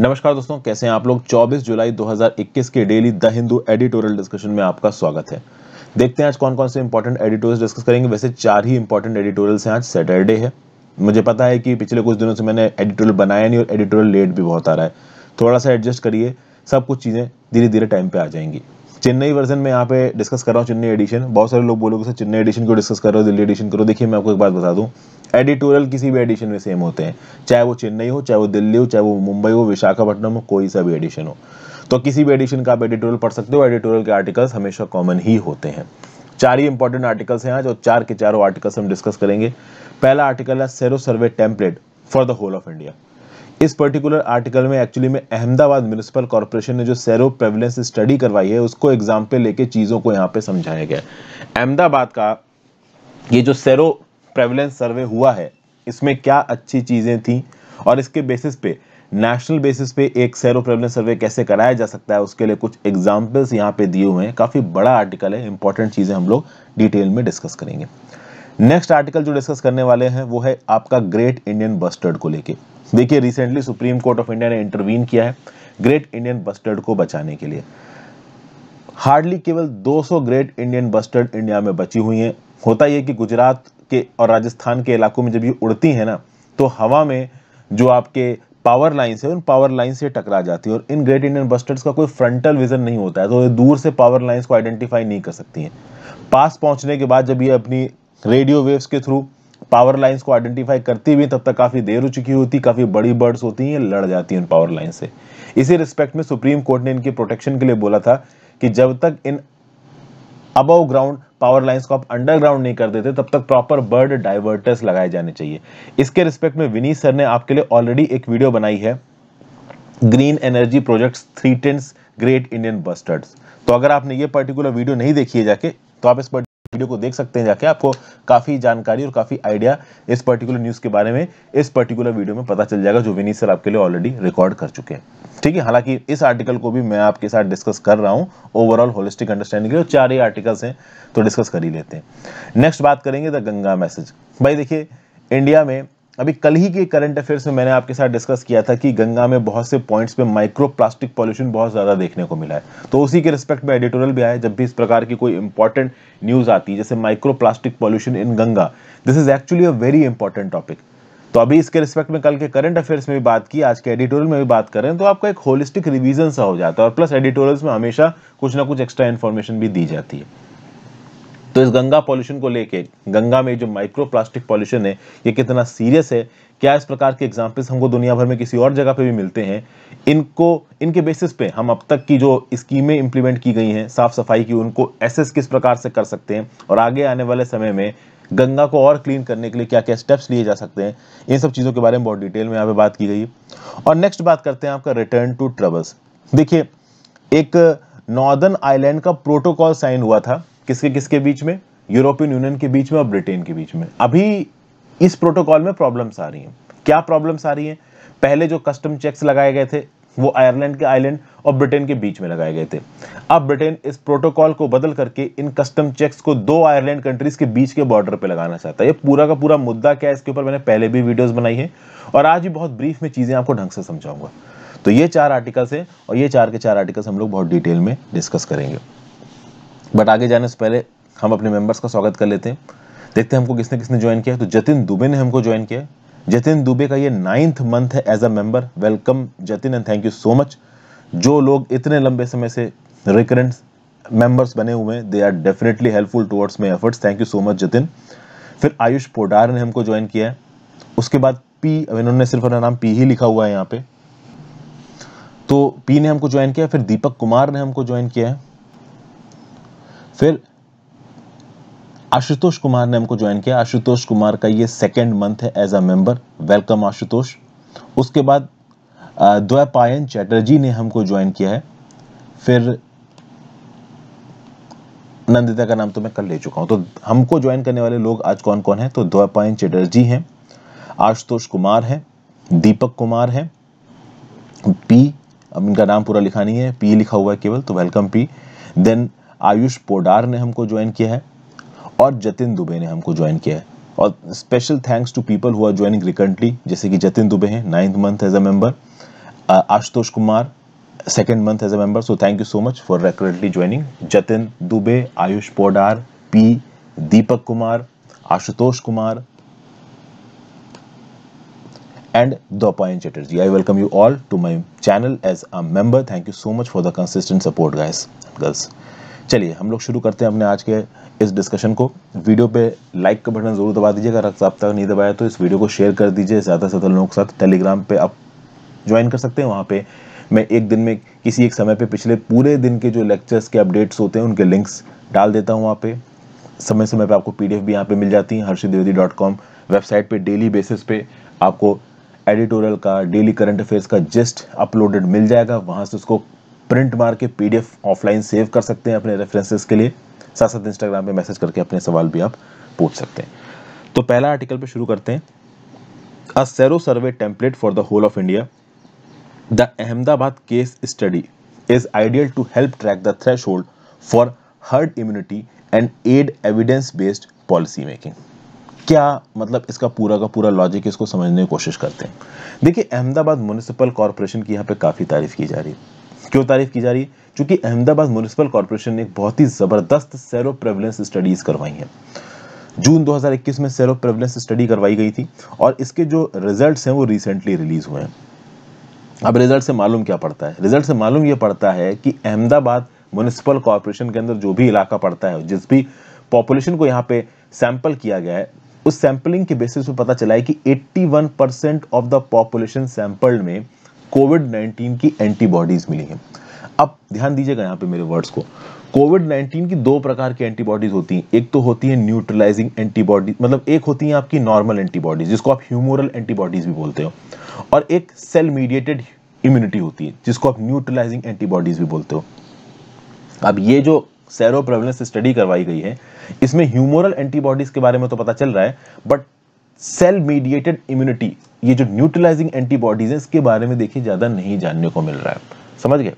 नमस्कार दोस्तों कैसे हैं आप लोग 24 जुलाई 2021 के daily the Hindu editorial discussion में आपका स्वागत है देखते हैं आज कौन कौन से इंपॉर्टेंट एडिटोरियल डिस्कस करेंगे वैसे चार ही इंपॉर्टेंट एडिटोरियल्स हैं आज सैटरडे है मुझे पता है कि पिछले कुछ दिनों से मैंने एडिटोरियल बनाया नहीं और एडिटोरियल लेट भी बहुत आ रहा है थोड़ा सा एडजस्ट करिए सब कुछ चीज़ें धीरे धीरे टाइम पर आ जाएंगी चेन्नई वर्जन में यहाँ पे डिस्कस कर रहा हूँ चेन्नई एडिशन बहुत सारे लोग बोलोगे सर चेन्नई एडिशन को डिस्कस कर रहे हो दिल्ली एडिशन करो देखिए मैं आपको एक बात बता दूँ एडिटोरियल किसी भी एडिशन में सेम होते हैं चाहे वो चेन्नई हो चाहे वो दिल्ली हो चाहे वो मुंबई हो विशाखापट्टनम हो कोई सा भी एडिशन हो तो किसी भी एडिशन का आप एडिटोरियल पढ़ सकते हो एडिटोरियल के आर्टिकल्स हमेशा कॉमन ही होते हैं चार ही इंपॉर्टेंट आर्टिकल्स हैं आज और चार के चारों आर्टिकल्स हम डिस्कस करेंगे पहला आर्टिकल है sero survey template for the whole of India इस पर्टिकुलर आर्टिकल में एक्चुअली में अहमदाबाद म्यूनिसिपल कॉरपोरेशन ने जो सैरो प्रेवलेंस स्टडी करवाई है उसको एग्जाम्पल लेके चीज़ों को यहाँ पे समझाया गया अहमदाबाद का ये जो सैरो प्रेवलेंस सर्वे हुआ है इसमें क्या अच्छी चीज़ें थी और इसके बेसिस पे नेशनल बेसिस पे एक सैरो प्रेवलेंस सर्वे कैसे कराया जा सकता है उसके लिए कुछ एग्जाम्पल्स यहाँ पे दिए हुए हैं काफ़ी बड़ा आर्टिकल है इंपॉर्टेंट चीज़ें हम लोग डिटेल में डिस्कस करेंगे नेक्स्ट आर्टिकल जो डिस्कस करने वाले हैं वो है आपका ग्रेट इंडियन बस्टर्ड को लेके देखिए recently supreme court of India ने इंटरवीन किया है ग्रेट इंडियन बस्टर्ड को बचाने के लिए हार्डली केवल 200 ग्रेट इंडियन बस्टर्ड इंडिया में बची हुई हैं होता यह कि गुजरात के और राजस्थान के इलाकों में जब ये उड़ती हैं ना तो हवा में जो आपके पावर लाइन्स है उन पावर लाइन से टकरा जाती है और इन ग्रेट इंडियन बस्टर्ड का कोई फ्रंटल विजन नहीं होता है तो ये दूर से पावर लाइन्स को आइडेंटिफाई नहीं कर सकती हैं पास पहुंचने के बाद जब ये अपनी रेडियो वेव्स के थ्रू पावर लाइंस को आइडेंटिफाई करती हुई तब तक काफ़ी देर हो चुकी होती काफ़ी बड़ी बर्ड्स होती हैं लड़ जाती हैं उन पावर लाइन से इसी रिस्पेक्ट में सुप्रीम कोर्ट ने इनके प्रोटेक्शन के लिए बोला था कि जब तक इन अब ग्राउंड पावर लाइंस को आप अंडरग्राउंड नहीं कर देते तब तक प्रॉपर बर्ड डाइवर्टर्स लगाए जाने चाहिए इसके रिस्पेक्ट में विनीत सर ने आपके लिए ऑलरेडी एक वीडियो बनाई है green energy projects threatens great Indian bustards तो अगर आपने ये पर्टिकुलर वीडियो नहीं देखी है जाके तो आप इस पर वीडियो को देख सकते हैं जाके आपको काफ़ी जानकारी और काफ़ी आइडिया इस पर्टिकुलर न्यूज़ के बारे में इस पर्टिकुलर वीडियो में पता चल जाएगा जो विनीत सर आपके लिए ऑलरेडी रिकॉर्ड कर चुके हैं ठीक है हालांकि इस आर्टिकल को भी मैं आपके साथ डिस्कस कर रहा हूँ ओवरऑल होलिस्टिक अंडरस्टैंडिंग के लिए चार ही आर्टिकल्स हैं तो डिस्कस कर ही लेते हैं नेक्स्ट बात करेंगे द गंगा मैसेज भाई देखिए इंडिया में अभी कल ही के करंट अफेयर्स में मैंने आपके साथ डिस्कस किया था कि गंगा में बहुत से पॉइंट्स पे माइक्रो प्लास्टिक पॉल्यूशन बहुत ज़्यादा देखने को मिला है तो उसी के रिस्पेक्ट में एडिटोरियल भी आया जब भी इस प्रकार की कोई इंपॉर्टेंट न्यूज़ आती है जैसे micro plastic pollution in Ganga this is actually a very important topic तो अभी इसके रिस्पेक्ट में कल के करंट अफेयर्स में भी बात की आज के एडिटोरियल में भी बात करें तो आपका एक होलिस्टिक रिविजन सा हो जाता है और प्लस एडिटोरियल्स में हमेशा कुछ ना कुछ एक्स्ट्रा इन्फॉर्मेशन भी दी जाती है तो इस गंगा पॉल्यूशन को लेके गंगा में जो माइक्रो प्लास्टिक पॉल्यूशन है ये कितना सीरियस है क्या इस प्रकार के एग्जाम्पल्स हमको दुनिया भर में किसी और जगह पे भी मिलते हैं इनको इनके बेसिस पे हम अब तक की जो स्कीमें इंप्लीमेंट की गई हैं साफ सफाई की उनको एसेस किस प्रकार से कर सकते हैं और आगे आने वाले समय में गंगा को और क्लीन करने के लिए क्या क्या स्टेप्स लिए जा सकते हैं इन सब चीज़ों के बारे में बहुत डिटेल में यहाँ पे बात की गई और नेक्स्ट बात करते हैं आपका रिटर्न टू ट्रबल्स देखिए एक नॉर्दर्न आइलैंड का प्रोटोकॉल साइन हुआ था किसके किसके बीच में यूरोपियन यूनियन के बीच में और ब्रिटेन के बीच में अभी इस प्रोटोकॉल में प्रॉब्लम्स आ रही हैं क्या प्रॉब्लम्स आ रही हैं पहले जो कस्टम चेक्स लगाए गए थे वो आयरलैंड के आइलैंड और ब्रिटेन के बीच में लगाए गए थे अब ब्रिटेन इस प्रोटोकॉल को बदल करके इन कस्टम चेक्स को दो आयरलैंड कंट्रीज के बीच के बॉर्डर पे लगाना चाहता है ये पूरा का पूरा मुद्दा क्या है इसके ऊपर मैंने पहले भी वीडियोस बनाई है और आज भी बहुत ब्रीफ में चीज़ें आपको ढंग से समझाऊंगा तो ये चार आर्टिकल्स हैं और ये चार के चार आर्टिकल्स हम लोग बहुत डिटेल में डिस्कस करेंगे बट आगे जाने से पहले हम अपने मेंबर्स का स्वागत कर लेते हैं देखते हैं हमको किसने किसने ज्वाइन किया तो जतिन दुबे ने हमको ज्वाइन किया जतिन दुबे का ये नाइन्थ मंथ है as a member welcome Jatin and thank you so much जो लोग इतने लंबे समय से रिकरेंट मेंबर्स बने हुए हैं they are definitely helpful towards my efforts thank you so much Jatin फिर आयुष पोडार ने हमको ज्वाइन किया है उसके बाद पी इन्होंने सिर्फ अपना नाम पी ही लिखा हुआ है यहाँ पे तो पी ने हमको ज्वाइन किया फिर दीपक कुमार ने हमको ज्वाइन किया है फिर आशुतोष कुमार ने हमको ज्वाइन किया आशुतोष कुमार का ये सेकेंड मंथ है as a member welcome Ashutosh उसके बाद द्वैपायन चैटर्जी ने हमको ज्वाइन किया है फिर नंदिता का नाम तो मैं कल ले चुका हूं तो हमको ज्वाइन करने वाले लोग आज कौन कौन हैं तो द्वैपायन चैटर्जी हैं आशुतोष कुमार हैं दीपक कुमार हैं पी अब इनका नाम पूरा लिखा नहीं है पी लिखा हुआ है केवल तो welcome P then Ayush Podar ने हमको ज्वाइन किया है और जतिन दुबे ने हमको ज्वाइन किया है और स्पेशल थैंक्स टू पीपल हुआ ज्वाइनिंग रिकरेंटली जैसे कि जतिन दुबे हैं ninth month as a member Ashutosh Kumar second month as a member so thank you so much for recurrently joining Jatin Dubey Ayush Podar P Deepak Kumar Ashutosh Kumar and Dopayan Chatterjee. I welcome you all to my channel as a member. Thank you so much for the consistent support, guys and girls. चलिए हम लोग शुरू करते हैं अपने आज के इस डिस्कशन को वीडियो पे लाइक का बटन जरूर दबा दीजिए अगर आप तक नहीं दबाया तो इस वीडियो को शेयर कर दीजिए ज़्यादा से ज़्यादा लोगों के साथ टेलीग्राम पे आप ज्वाइन कर सकते हैं वहाँ पे मैं एक दिन में किसी एक समय पे पिछले पूरे दिन के जो लेक्चर्स के अपडेट्स होते हैं उनके लिंक्स डाल देता हूँ वहाँ पे समय समय पर आपको पी भी यहाँ पे मिल जाती है Harshit Dwivedi dot com website पर डेली बेसिस पे आपको एडिटोरियल का डेली करंट अफेयर्स का जस्ट अपलोडेड मिल जाएगा वहाँ से उसको प्रिंट मार के पीडीएफ ऑफलाइन सेव कर सकते हैं अपने रेफरेंसेस के लिए साथ साथ इंस्टाग्राम पे मैसेज करके अपने सवाल भी आप पूछ सकते हैं तो पहला आर्टिकल पे शुरू करते हैं a sero survey template for the whole of India the Ahmedabad case study is ideal to help track the threshold for herd immunity and aid evidence based policy making क्या मतलब इसका पूरा का पूरा लॉजिक इसको समझने की कोशिश करते हैं देखिए अहमदाबाद म्यूनिसिपल कॉरपोरेशन की यहाँ पे काफ़ी तारीफ की जा रही है क्यों तारीफ की जा रही है क्योंकि अहमदाबाद म्यूनिसिपल कॉर्पोरेशन ने एक बहुत ही ज़बरदस्त सेरो प्रेवलेंस स्टडीज़ करवाई है जून 2021 में सेरो प्रेवलेंस स्टडी करवाई गई थी और इसके जो रिजल्ट्स हैं वो रिसेंटली रिलीज हुए हैं अब रिजल्ट से मालूम क्या पड़ता है रिजल्ट से मालूम ये पड़ता है कि अहमदाबाद म्यूनिसिपल कॉरपोरेशन के अंदर जो भी इलाका पड़ता है जिस भी पॉपुलेशन को यहाँ पे सैंपल किया गया है उस सैंपलिंग के बेसिस पे पता चला है कि 81 percent of the population sampled में कोविड 19 की एंटीबॉडीज मिली हैं अब ध्यान दीजिएगा यहाँ पे मेरे वर्ड्स को कोविड 19 की दो प्रकार की एंटीबॉडीज होती हैं एक तो होती है न्यूट्रलाइजिंग एंटीबॉडी मतलब एक होती है आपकी नॉर्मल एंटीबॉडीज जिसको आप ह्यूमोरल एंटीबॉडीज भी बोलते हो और एक सेल मीडिएटेड इम्यूनिटी होती है जिसको आप न्यूट्रलाइजिंग एंटीबॉडीज भी बोलते हो अब ये जो सेरो प्रेवलेंस स्टडी करवाई गई है इसमें ह्यूमोरल एंटीबॉडीज के बारे में तो पता चल रहा है बट सेल मीडिएटेड इम्यूनिटी ये जो न्यूट्रलाइजिंग एंटीबॉडीज हैं इसके बारे में देखिए ज़्यादा नहीं जानने को मिल रहा है समझ गए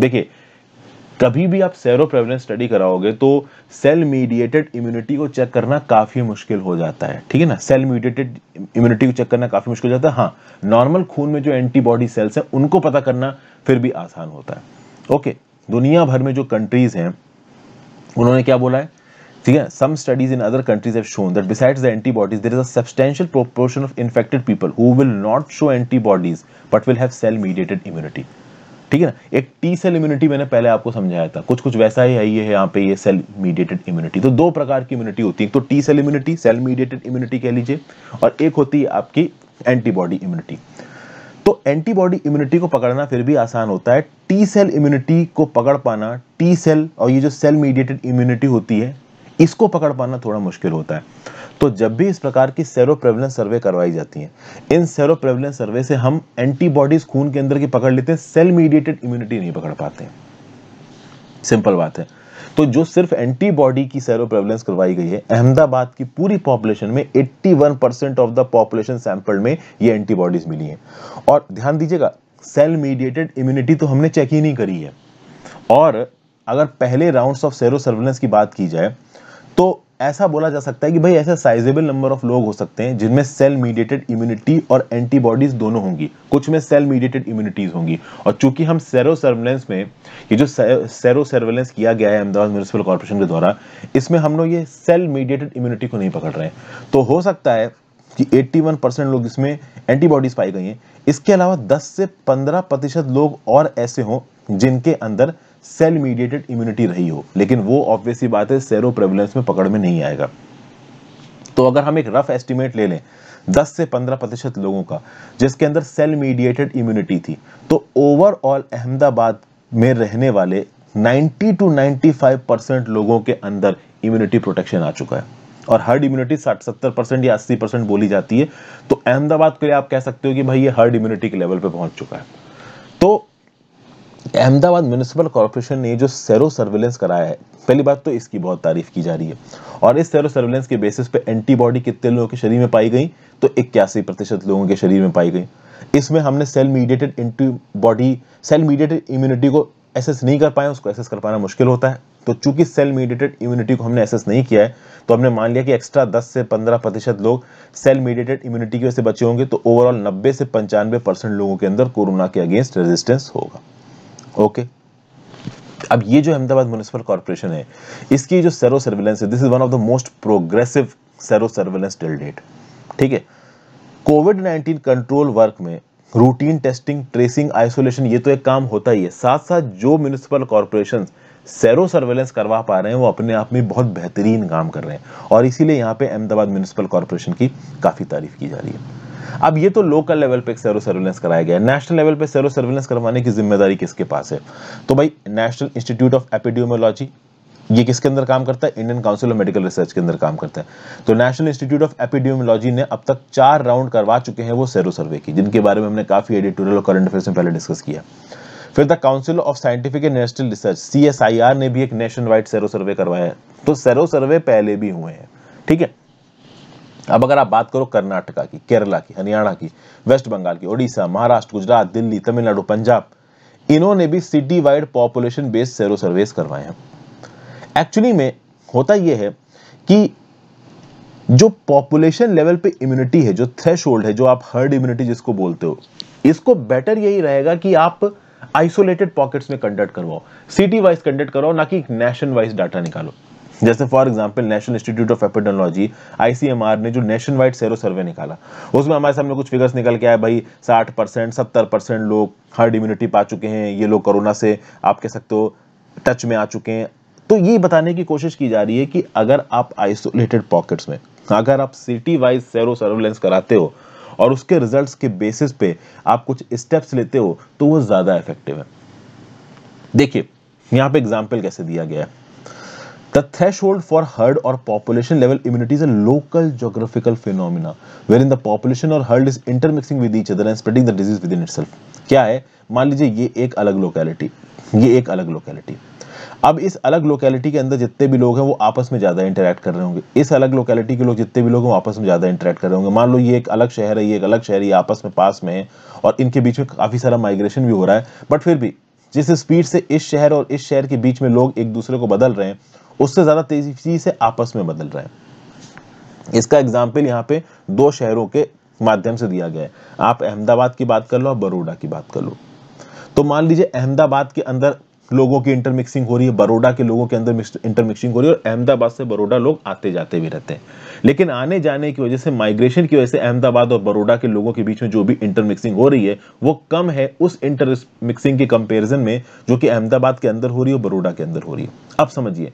देखिए कभी भी आप सेरो प्रेवलेंस स्टडी कराओगे तो सेल मीडिएटेड इम्यूनिटी को चेक करना काफ़ी मुश्किल हो जाता है ठीक है ना सेल मीडिएटेड इम्यूनिटी को चेक करना काफ़ी मुश्किल हो जाता है हाँ नॉर्मल खून में जो एंटीबॉडी सेल्स हैं उनको पता करना फिर भी आसान होता है ओके दुनिया भर में जो कंट्रीज़ हैं उन्होंने क्या बोला है ठीक है some studies in other countries have shown that besides the antibodies there is a substantial proportion of infected people who will not show antibodies but will have cell mediated immunity ठीक है ना एक टी सेल इम्यूनिटी मैंने पहले आपको समझाया था कुछ कुछ वैसा ही है ये है यहाँ पे ये सेल मीडिएटेड इम्यूनिटी तो दो प्रकार की इम्यूनिटी होती है तो T cell immunity cell mediated immunity कह लीजिए और एक होती है आपकी एंटीबॉडी इम्यूनिटी तो एंटीबॉडी इम्यूनिटी को पकड़ना फिर भी आसान होता है टी सेल इम्यूनिटी को पकड़ पाना टी सेल और ये जो सेल मीडिएटेड इम्यूनिटी होती है इसको पकड़ पाना थोड़ा मुश्किल होता है तो जब भी इस प्रकार की सेरो प्रेवलेंस सर्वे करवाई जाती है इन सेरो प्रेवलेंस सर्वे से हम एंटीबॉडीज खून के अंदर की पकड़ लेते हैं सेल मीडिएटेड इम्यूनिटी नहीं पकड़ पाते सिंपल बात है तो जो सिर्फ एंटीबॉडी की सेरो प्रेवलेंस करवाई गई है अहमदाबाद की पूरी पॉपुलेशन में 81 percent of the population sample में ये एंटीबॉडीज मिली हैं और ध्यान दीजिएगा सेल मीडिएटेड इम्यूनिटी तो हमने चेक ही नहीं करी है और अगर पहले राउंड्स ऑफ सेरो सर्वेलेंस की बात की जाए तो ऐसा बोला जा सकता है कि भाई ऐसे साइजेबल नंबर ऑफ लोग हो सकते हैं जिनमें सेल मीडिएटेड इम्यूनिटी और एंटीबॉडीज दोनों होंगी कुछ में सेल मीडिएटेड इम्यूनिटीज होंगी और चूंकि हम सेरो सर्वेलेंस में ये जो सेरो सर्वेलेंस किया गया है अहमदाबाद म्यूनसिपल कॉर्पोरेशन के द्वारा इसमें हम लोग ये सेल मीडिएटेड इम्यूनिटी को नहीं पकड़ रहे हैं तो हो सकता है कि 81 परसेंट लोग इसमें एंटीबॉडीज पाई गई हैं इसके अलावा 10 से 15 प्रतिशत लोग और ऐसे हों जिनके अंदर सेल मीडिएटेड इम्यूनिटी रही हो लेकिन वो ऑब्वियसली बात है सेरो प्रेवलेंस में पकड़ में नहीं आएगा तो अगर हम एक रफ एस्टिमेट ले लें 10 से 15 प्रतिशत लोगों का जिसके अंदर सेल मीडिएटेड इम्यूनिटी थी तो ओवरऑल अहमदाबाद में रहने वाले 90 टू 95 परसेंट लोगों के अंदर इम्यूनिटी प्रोटेक्शन आ चुका है और हर्ड इम्यूनिटी 60-70 परसेंट या 80 परसेंट बोली जाती है तो अहमदाबाद के लिए आप कह सकते हो कि भाई ये हर्ड इम्यूनिटी के लेवल पर पहुंच चुका है तो अहमदाबाद म्यूनसिपल कॉरपोरेशन ने जो सेरो सर्वेलेंस कराया है पहली बात तो इसकी बहुत तारीफ की जा रही है और इस सेरो सर्वेलेंस के बेसिस पे एंटीबॉडी कितने लोगों के शरीर में पाई गई तो इक्यासी प्रतिशत लोगों के शरीर में पाई गई इसमें हमने cell mediated antibody cell mediated immunity को एसेस नहीं कर पाए उसको एसेस कर पाना मुश्किल होता है तो चूंकि सेल मीडिएटेड इम्यूनिटी को हमने एसेस नहीं किया है तो हमने मान लिया कि एक्स्ट्रा 10 से 15 प्रतिशत लोग सेल मीडिएटेड इम्यूनिटी की वजह से बचे होंगे तो ओवरऑल 90 से पंचानवे परसेंट लोगों के अंदर कोरोना के अगेंस्ट रेजिस्टेंस होगा ओके अब ये जो अहमदाबाद म्यूनसिपल कॉरपोरेशन है इसकी जो सेरो सर्विलेंस है this is one of the most progressive sero surveillance till date ठीक है कोविड 19 कंट्रोल वर्क में रूटीन टेस्टिंग ट्रेसिंग आइसोलेशन ये तो एक काम होता ही है साथ साथ जो म्यूनिसिपल कॉरपोरेशन सेरो सर्वेलेंस करवा पा रहे हैं वो अपने आप में बहुत बेहतरीन काम कर रहे हैं और इसीलिए यहाँ पे अहमदाबाद म्यूनिसिपल कॉरपोरेशन की काफ़ी तारीफ की जा रही है अब ये तो लोकल लेवल पे सेरो सर्विलेंस कराया गया नेशनल लेवल पे सेरो सर्विलेंस करवाने की जिम्मेदारी किसके पास है तो भाई नेशनल इंस्टीट्यूट ऑफ एपिडियोमोलॉजी ये किसके अंदर काम करता है Indian council of medical research के अंदर काम करता है तो नेशनल इंस्टीट्यूट ऑफ एपिडियोमोलॉजी ने अब तक चार राउंड करवा चुके हैं वो सेरो सर्वे की जिनके बारे में हमने काफी एडिटोरियल और करंट अफेयर्स में पहले डिस्कस किया फिर the council of scientific and national research सी ने भी एक नेशन वाइड सेरो सर्वे करवाया है तो सेरो सर्वे पहले भी हुए हैं ठीक है थीके? अब अगर आप बात करो कर्नाटका की केरला की हरियाणा की वेस्ट बंगाल की ओडिशा महाराष्ट्र गुजरात दिल्ली तमिलनाडु पंजाब इन्होंने भी city wide population based sero surveys करवाए हैं एक्चुअली में होता यह है कि जो पॉपुलेशन लेवल पे इम्यूनिटी है जो थ्रेश है जो आप हर्ड इम्यूनिटी जिसको बोलते हो इसको बेटर यही रहेगा कि आप आइसोलेटेड पॉकेट्स में कंडक्ट करवाओ सिटी वाइज कंडक्ट करवाओ ना कि नेशन वाइज डाटा निकालो जैसे for example national institute of epidemiology ICMR ने जो नेशन वाइड सेरो सर्वे निकाला उसमें हमारे सामने कुछ फिगर्स निकल के आए भाई 60 परसेंट सत्तर परसेंट लोग हर्ड इम्यूनिटी पा चुके हैं ये लोग कोरोना से आप कह सकते हो टच में आ चुके हैं तो ये बताने की कोशिश की जा रही है कि अगर आप आइसोलेटेड पॉकेट्स में अगर आप सिटी वाइज सेरो सर्वेलेंस कराते हो और उसके रिजल्ट्स के बेसिस पे आप कुछ स्टेप्स लेते हो तो वो ज़्यादा इफेक्टिव है देखिए यहाँ पे एग्जाम्पल कैसे दिया गया है The threshold for herd or population level immunity is a local geographical phenomena wherein the population or herd is intermixing with each other and spreading the disease within itself. क्या है मान लीजिए ये एक अलग लोकेलिटी ये एक अलग लोकेलिटी अब इस अलग लोकेलिटी के अंदर जितने भी लोग हैं वो आपस में ज़्यादा इंटरेक्ट कर रहे होंगे इस अलग लोकेलिटी के लोग जितने भी लोग हैं वो आपस में ज़्यादा इंटरेक्ट कर रहे होंगे मान लो ये एक अलग शहर है ये एक अलग शहर ये आपस में पास में है और इनके बीच में काफ़ी सारा माइग्रेशन भी हो रहा है बट फिर भी जिस स्पीड से इस शहर और इस शहर के बीच में लोग एक दूसरे को बदल रहे हैं उससे ज़्यादा तेजी से आपस में बदल रहे हैं इसका एग्जाम्पल यहाँ पे दो शहरों के माध्यम से दिया गया है आप अहमदाबाद की बात कर लो और की बात कर लो तो मान लीजिए अहमदाबाद के अंदर लोगों की इंटरमिक्सिंग हो रही है बरोडा के लोगों के अंदर इंटरमिक्सिंग हो रही है और अहमदाबाद से बरोडा लोग आते जाते भी रहते हैं लेकिन आने जाने की वजह से माइग्रेशन की वजह से अहमदाबाद और बरोडा के लोगों के बीच में जो भी इंटरमिक्सिंग हो रही है वो कम है उस इंटरमिक्सिंग के कंपेरिजन में जो कि अहमदाबाद के अंदर हो रही है और बरोडा के अंदर हो रही है आप समझिए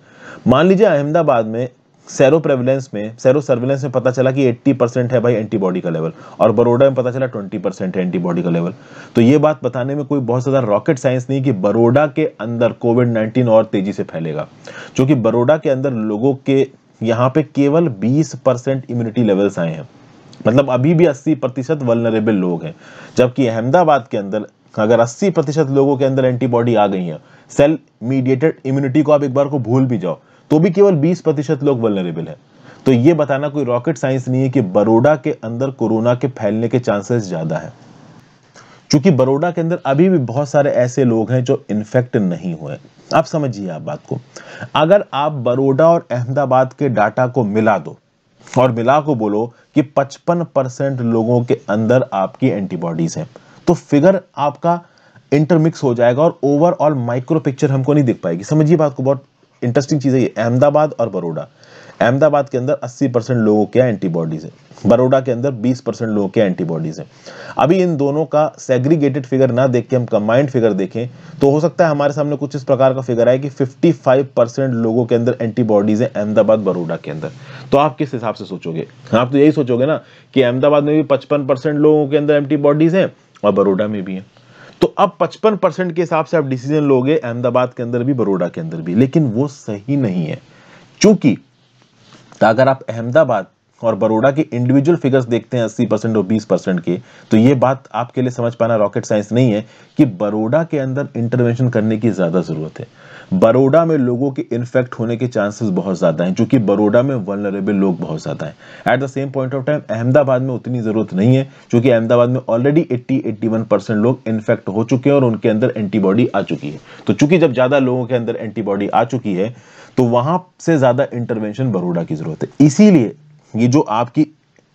मान लीजिए अहमदाबाद में सेरो प्रेवलेंस में सेरो सर्विलेंस में पता चला कि 80 परसेंट है भाई एंटीबॉडी का लेवल और बरोडा में पता चला 20 परसेंट है एंटीबॉडी का लेवल तो ये बात बताने में कोई बहुत ज़्यादा रॉकेट साइंस नहीं कि बरोडा के अंदर कोविड 19 और तेज़ी से फैलेगा क्योंकि बरोडा के अंदर लोगों के यहाँ पे केवल बीस इम्यूनिटी लेवल्स आए हैं मतलब अभी भी अस्सी प्रतिशत वलनरेबल लोग हैं जबकि अहमदाबाद के अंदर अगर अस्सी प्रतिशत लोगों के अंदर एंटीबॉडी आ गई है सेल मीडिएटेड इम्यूनिटी को आप एक बार को भूल भी जाओ तो भी केवल 20 प्रतिशत लोग वेलरेबल है तो ये बताना कोई रॉकेट साइंस नहीं है कि बड़ोडा के अंदर कोरोना के फैलने के चांसेस ज़्यादा है क्योंकि बड़ोडा के अंदर अभी भी बहुत सारे ऐसे लोग हैं जो इन्फेक्ट नहीं हुए आप समझिए आप बात को अगर आप बड़ोडा और अहमदाबाद के डाटा को मिला दो और मिला को बोलो कि 55 परसेंट लोगों के अंदर आपकी एंटीबॉडीज हैं तो फिगर आपका इंटरमिक्स हो जाएगा और ओवरऑल माइक्रो पिक्चर हमको नहीं दिख पाएगी समझिए बात को बहुत इंटरेस्टिंग चीज़ है ये अहमदाबाद और बड़ोड़ा अहमदाबाद के अंदर 80 परसेंट लोगों के एंटीबॉडीज़ है बड़ोड़ा के अंदर 20 परसेंट लोगों के एंटीबॉडीज़ है अभी इन दोनों का सेग्रीगेटेड फिगर ना देख के हम कंबाइंड फिगर देखें तो हो सकता है हमारे सामने कुछ इस प्रकार का फिगर आए कि 55 परसेंट लोगों के अंदर एंटीबॉडीज़ है अहमदाबाद बड़ोड़ा के अंदर तो आप किस हिसाब से सोचोगे आप तो यही सोचोगे ना कि अहमदाबाद में भी पचपन लोगों के अंदर एंटीबॉडीज़ है और बड़ोड़ा में भी है तो अब 55 परसेंट के हिसाब से आप डिसीजन लोगे अहमदाबाद के अंदर भी बड़ोड़ा के अंदर भी लेकिन वो सही नहीं है क्योंकि अगर आप अहमदाबाद और बड़ोड़ा के इंडिविजुअल फिगर्स देखते हैं 80 परसेंट और 20 परसेंट के तो ये बात आपके लिए समझ पाना रॉकेट साइंस नहीं है कि बड़ोड़ा के अंदर इंटरवेंशन करने की ज़्यादा ज़रूरत है बड़ोडा में लोगों के इन्फेक्ट होने के चांसेस बहुत ज़्यादा हैं क्योंकि बड़ोडा में वनरेबल लोग बहुत ज़्यादा हैं at the same point of time Ahmedabad में उतनी ज़रूरत नहीं है क्योंकि अहमदाबाद में ऑलरेडी 80 81 परसेंट लोग इन्फेक्ट हो चुके हैं और उनके अंदर एंटीबॉडी आ चुकी है तो चूंकि जब ज़्यादा लोगों के अंदर एंटीबॉडी आ चुकी है तो वहां से ज़्यादा इंटरवेंशन बड़ोडा की ज़रूरत है इसीलिए ये जो आपकी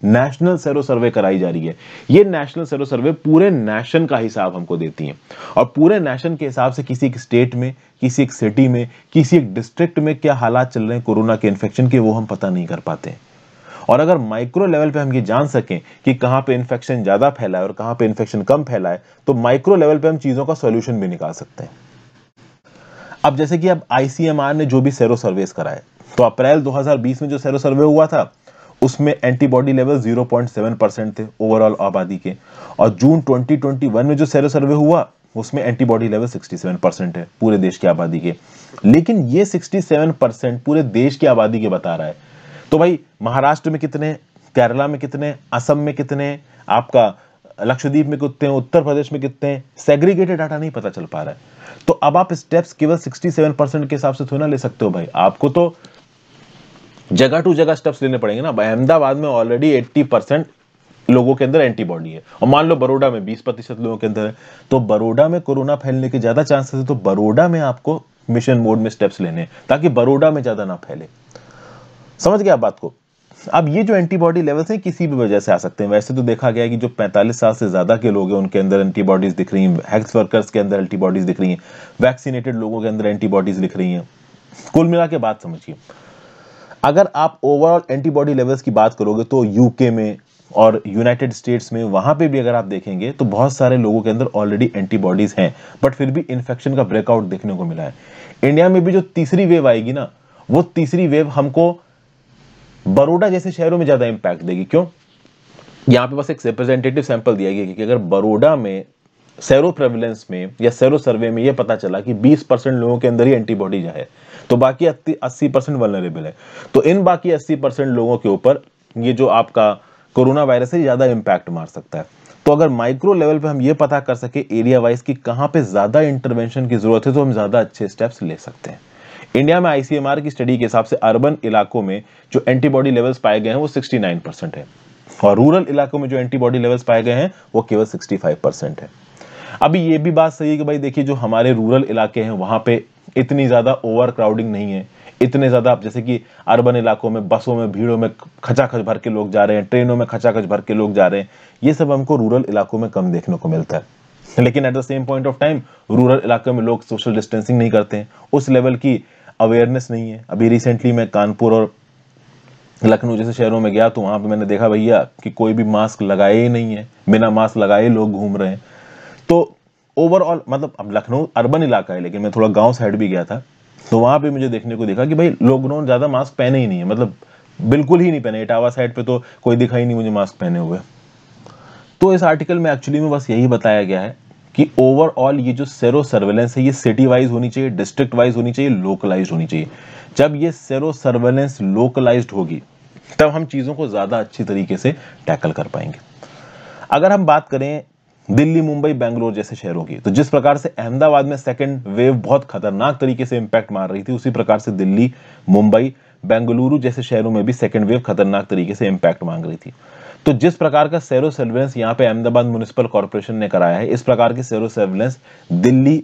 नेशनल सेरो सर्वे कराई जा रही है ये नेशनल सेरो सर्वे पूरे नेशन का हिसाब हमको देती है और पूरे नेशन के हिसाब से किसी एक स्टेट में किसी एक सिटी में किसी एक डिस्ट्रिक्ट में क्या हालात चल रहे हैं कोरोना के इन्फेक्शन के वो हम पता नहीं कर पाते हैं और अगर माइक्रो लेवल पे हम ये जान सकें कि कहाँ पे इन्फेक्शन ज़्यादा फैला है और कहाँ पे इन्फेक्शन कम फैला है तो माइक्रो लेवल पे हम चीज़ों का सोल्यूशन भी निकाल सकते हैं अब जैसे कि अब आईसीएमआर ने जो भी सेरो सर्वेस कराए तो अप्रैल 2020 में जो सेरो सर्वे हुआ था उसमें एंटीबॉडी लेवल 0.7 परसेंट थे ओवरऑल आबादी के और जून 2021 में जो सेरो सर्वे हुआ उसमें एंटीबॉडी लेवल 67 परसेंट है पूरे देश की आबादी के लेकिन ये 67 परसेंट पूरे देश की आबादी के बता रहा है तो भाई महाराष्ट्र में कितने केरला में कितने असम में कितने आपका लक्षद्वीप में कितने उत्तर प्रदेश में कितने सेग्रीगेटेड डाटा नहीं पता चल पा रहा है तो अब आप स्टेप्स केवल 67 परसेंट के हिसाब से थोड़ा ले सकते हो भाई आपको तो जगह टू जगह स्टेप्स लेने पड़ेंगे ना अहमदाबाद में ऑलरेडी एट्टी परसेंट लोगों के अंदर एंटीबॉडी है और मान लो बड़ोडा में बीस प्रतिशत लोगों के अंदर है तो बड़ोडा में कोरोना फैलने के ज्यादा चांसेस है तो बड़ोडा में आपको मिशन मोड में स्टेप्स लेने ताकि बड़ोडा में ज्यादा ना फैले समझ गया बात को अब ये जो एंटीबॉडी लेवल्स हैं किसी भी वजह से आ सकते हैं वैसे तो देखा गया कि जो 45 साल से ज़्यादा के लोग हैं उनके अंदर एंटीबॉडीज़ दिख रही हैं हेल्थ वर्कर्स के अंदर एंटीबॉडीज़ दिख रही हैं वैक्सीनेटेड लोगों के अंदर एंटीबॉडीज़ दिख रही हैं कुल मिला के बात समझिए अगर आप ओवरऑल एंटीबॉडी लेवल्स की बात करोगे तो यूके में और यूनाइटेड स्टेट्स में वहां पे भी अगर आप देखेंगे तो बहुत सारे लोगों के अंदर ऑलरेडी एंटीबॉडीज हैं बट फिर भी इन्फेक्शन का ब्रेकआउट देखने को मिला है इंडिया में भी जो तीसरी वेव आएगी ना वो तीसरी वेव हमको बड़ोडा जैसे शहरों में ज़्यादा इंपैक्ट देगी क्यों यहाँ पे बस एक रिप्रेजेंटेटिव सैंपल दिया गया कि अगर बड़ोडा में सेरो प्रेवलेंस में या सेरो सर्वे में ये पता चला कि 20 परसेंट लोगों के अंदर ही एंटीबॉडीज है तो बाकी अस्सी परसेंट वलनरेबल है तो इन बाकी अस्सी परसेंट लोगों के ऊपर ये जो आपका कोरोना वायरस है ज़्यादा इम्पैक्ट मार सकता है तो अगर माइक्रो लेवल पे हम ये पता कर सके एरिया वाइज कि कहाँ पे ज़्यादा इंटरवेंशन की ज़रूरत है तो हम ज़्यादा अच्छे स्टेप्स ले सकते हैं इंडिया में आईसीएमआर की स्टडी के हिसाब से अर्बन इलाकों में जो एंटीबॉडी लेवल्स पाए गए हैं वो 69 परसेंट है और रूरल इलाकों में जो एंटीबॉडी लेवल्स पाए गए हैं वो केवल 65 परसेंट है अभी ये भी बात सही है कि भाई देखिए जो हमारे रूरल इलाके हैं वहां पे इतनी ज़्यादा ओवर क्राउडिंग नहीं है इतने ज़्यादा आप जैसे कि अर्बन इलाकों में बसों में भीड़ों में खचाखच भर के लोग जा रहे हैं ट्रेनों में खचाखच भर के लोग जा रहे हैं ये सब हमको रूरल इलाकों में कम देखने को मिलता है लेकिन at the same point of time rural इलाकों में लोग सोशल डिस्टेंसिंग नहीं करते हैं उस लेवल की अवेयरनेस नहीं है अभी रिसेंटली मैं कानपुर और लखनऊ जैसे शहरों में गया तो वहां पर मैंने देखा भैया कि कोई भी मास्क लगाए ही नहीं है बिना मास्क लगाए लोग घूम रहे हैं तो ओवरऑल मतलब अब लखनऊ अर्बन इलाका है लेकिन मैं थोड़ा गांव साइड भी गया था तो वहां पे मुझे देखने को देखा कि भाई लोग उन्होंने ज़्यादा मास्क पहने ही नहीं है मतलब बिल्कुल ही नहीं पहने इटावा साइड पे तो कोई दिखा ही नहीं मुझे मास्क पहने हुए तो इस आर्टिकल में एक्चुअली में बस यही बताया गया है कि ओवरऑल ये जो सेरो सर्वेलेंस है ये सिटी वाइज होनी चाहिए डिस्ट्रिक्ट वाइज होनी चाहिए लोकलाइज होनी चाहिए जब ये सेरो सर्वेलेंस लोकलाइज होगी तब हम चीज़ों को ज़्यादा अच्छी तरीके से टैकल कर पाएंगे अगर हम बात करें दिल्ली मुंबई बेंगलोर जैसे शहरों की तो जिस प्रकार से अहमदाबाद में सेकेंड वेव बहुत खतरनाक तरीके से इंपैक्ट मार रही थी उसी प्रकार से दिल्ली मुंबई बेंगलुरु जैसे शहरों में भी सेकेंड वेव खतरनाक तरीके से इंपैक्ट मांग रही थी तो जिस प्रकार का सेरो सर्वेलेंस यहाँ पे अहमदाबाद म्यूनिसिपल कॉरपोरेशन ने कराया है इस प्रकार की सेरो सर्वेलेंस दिल्ली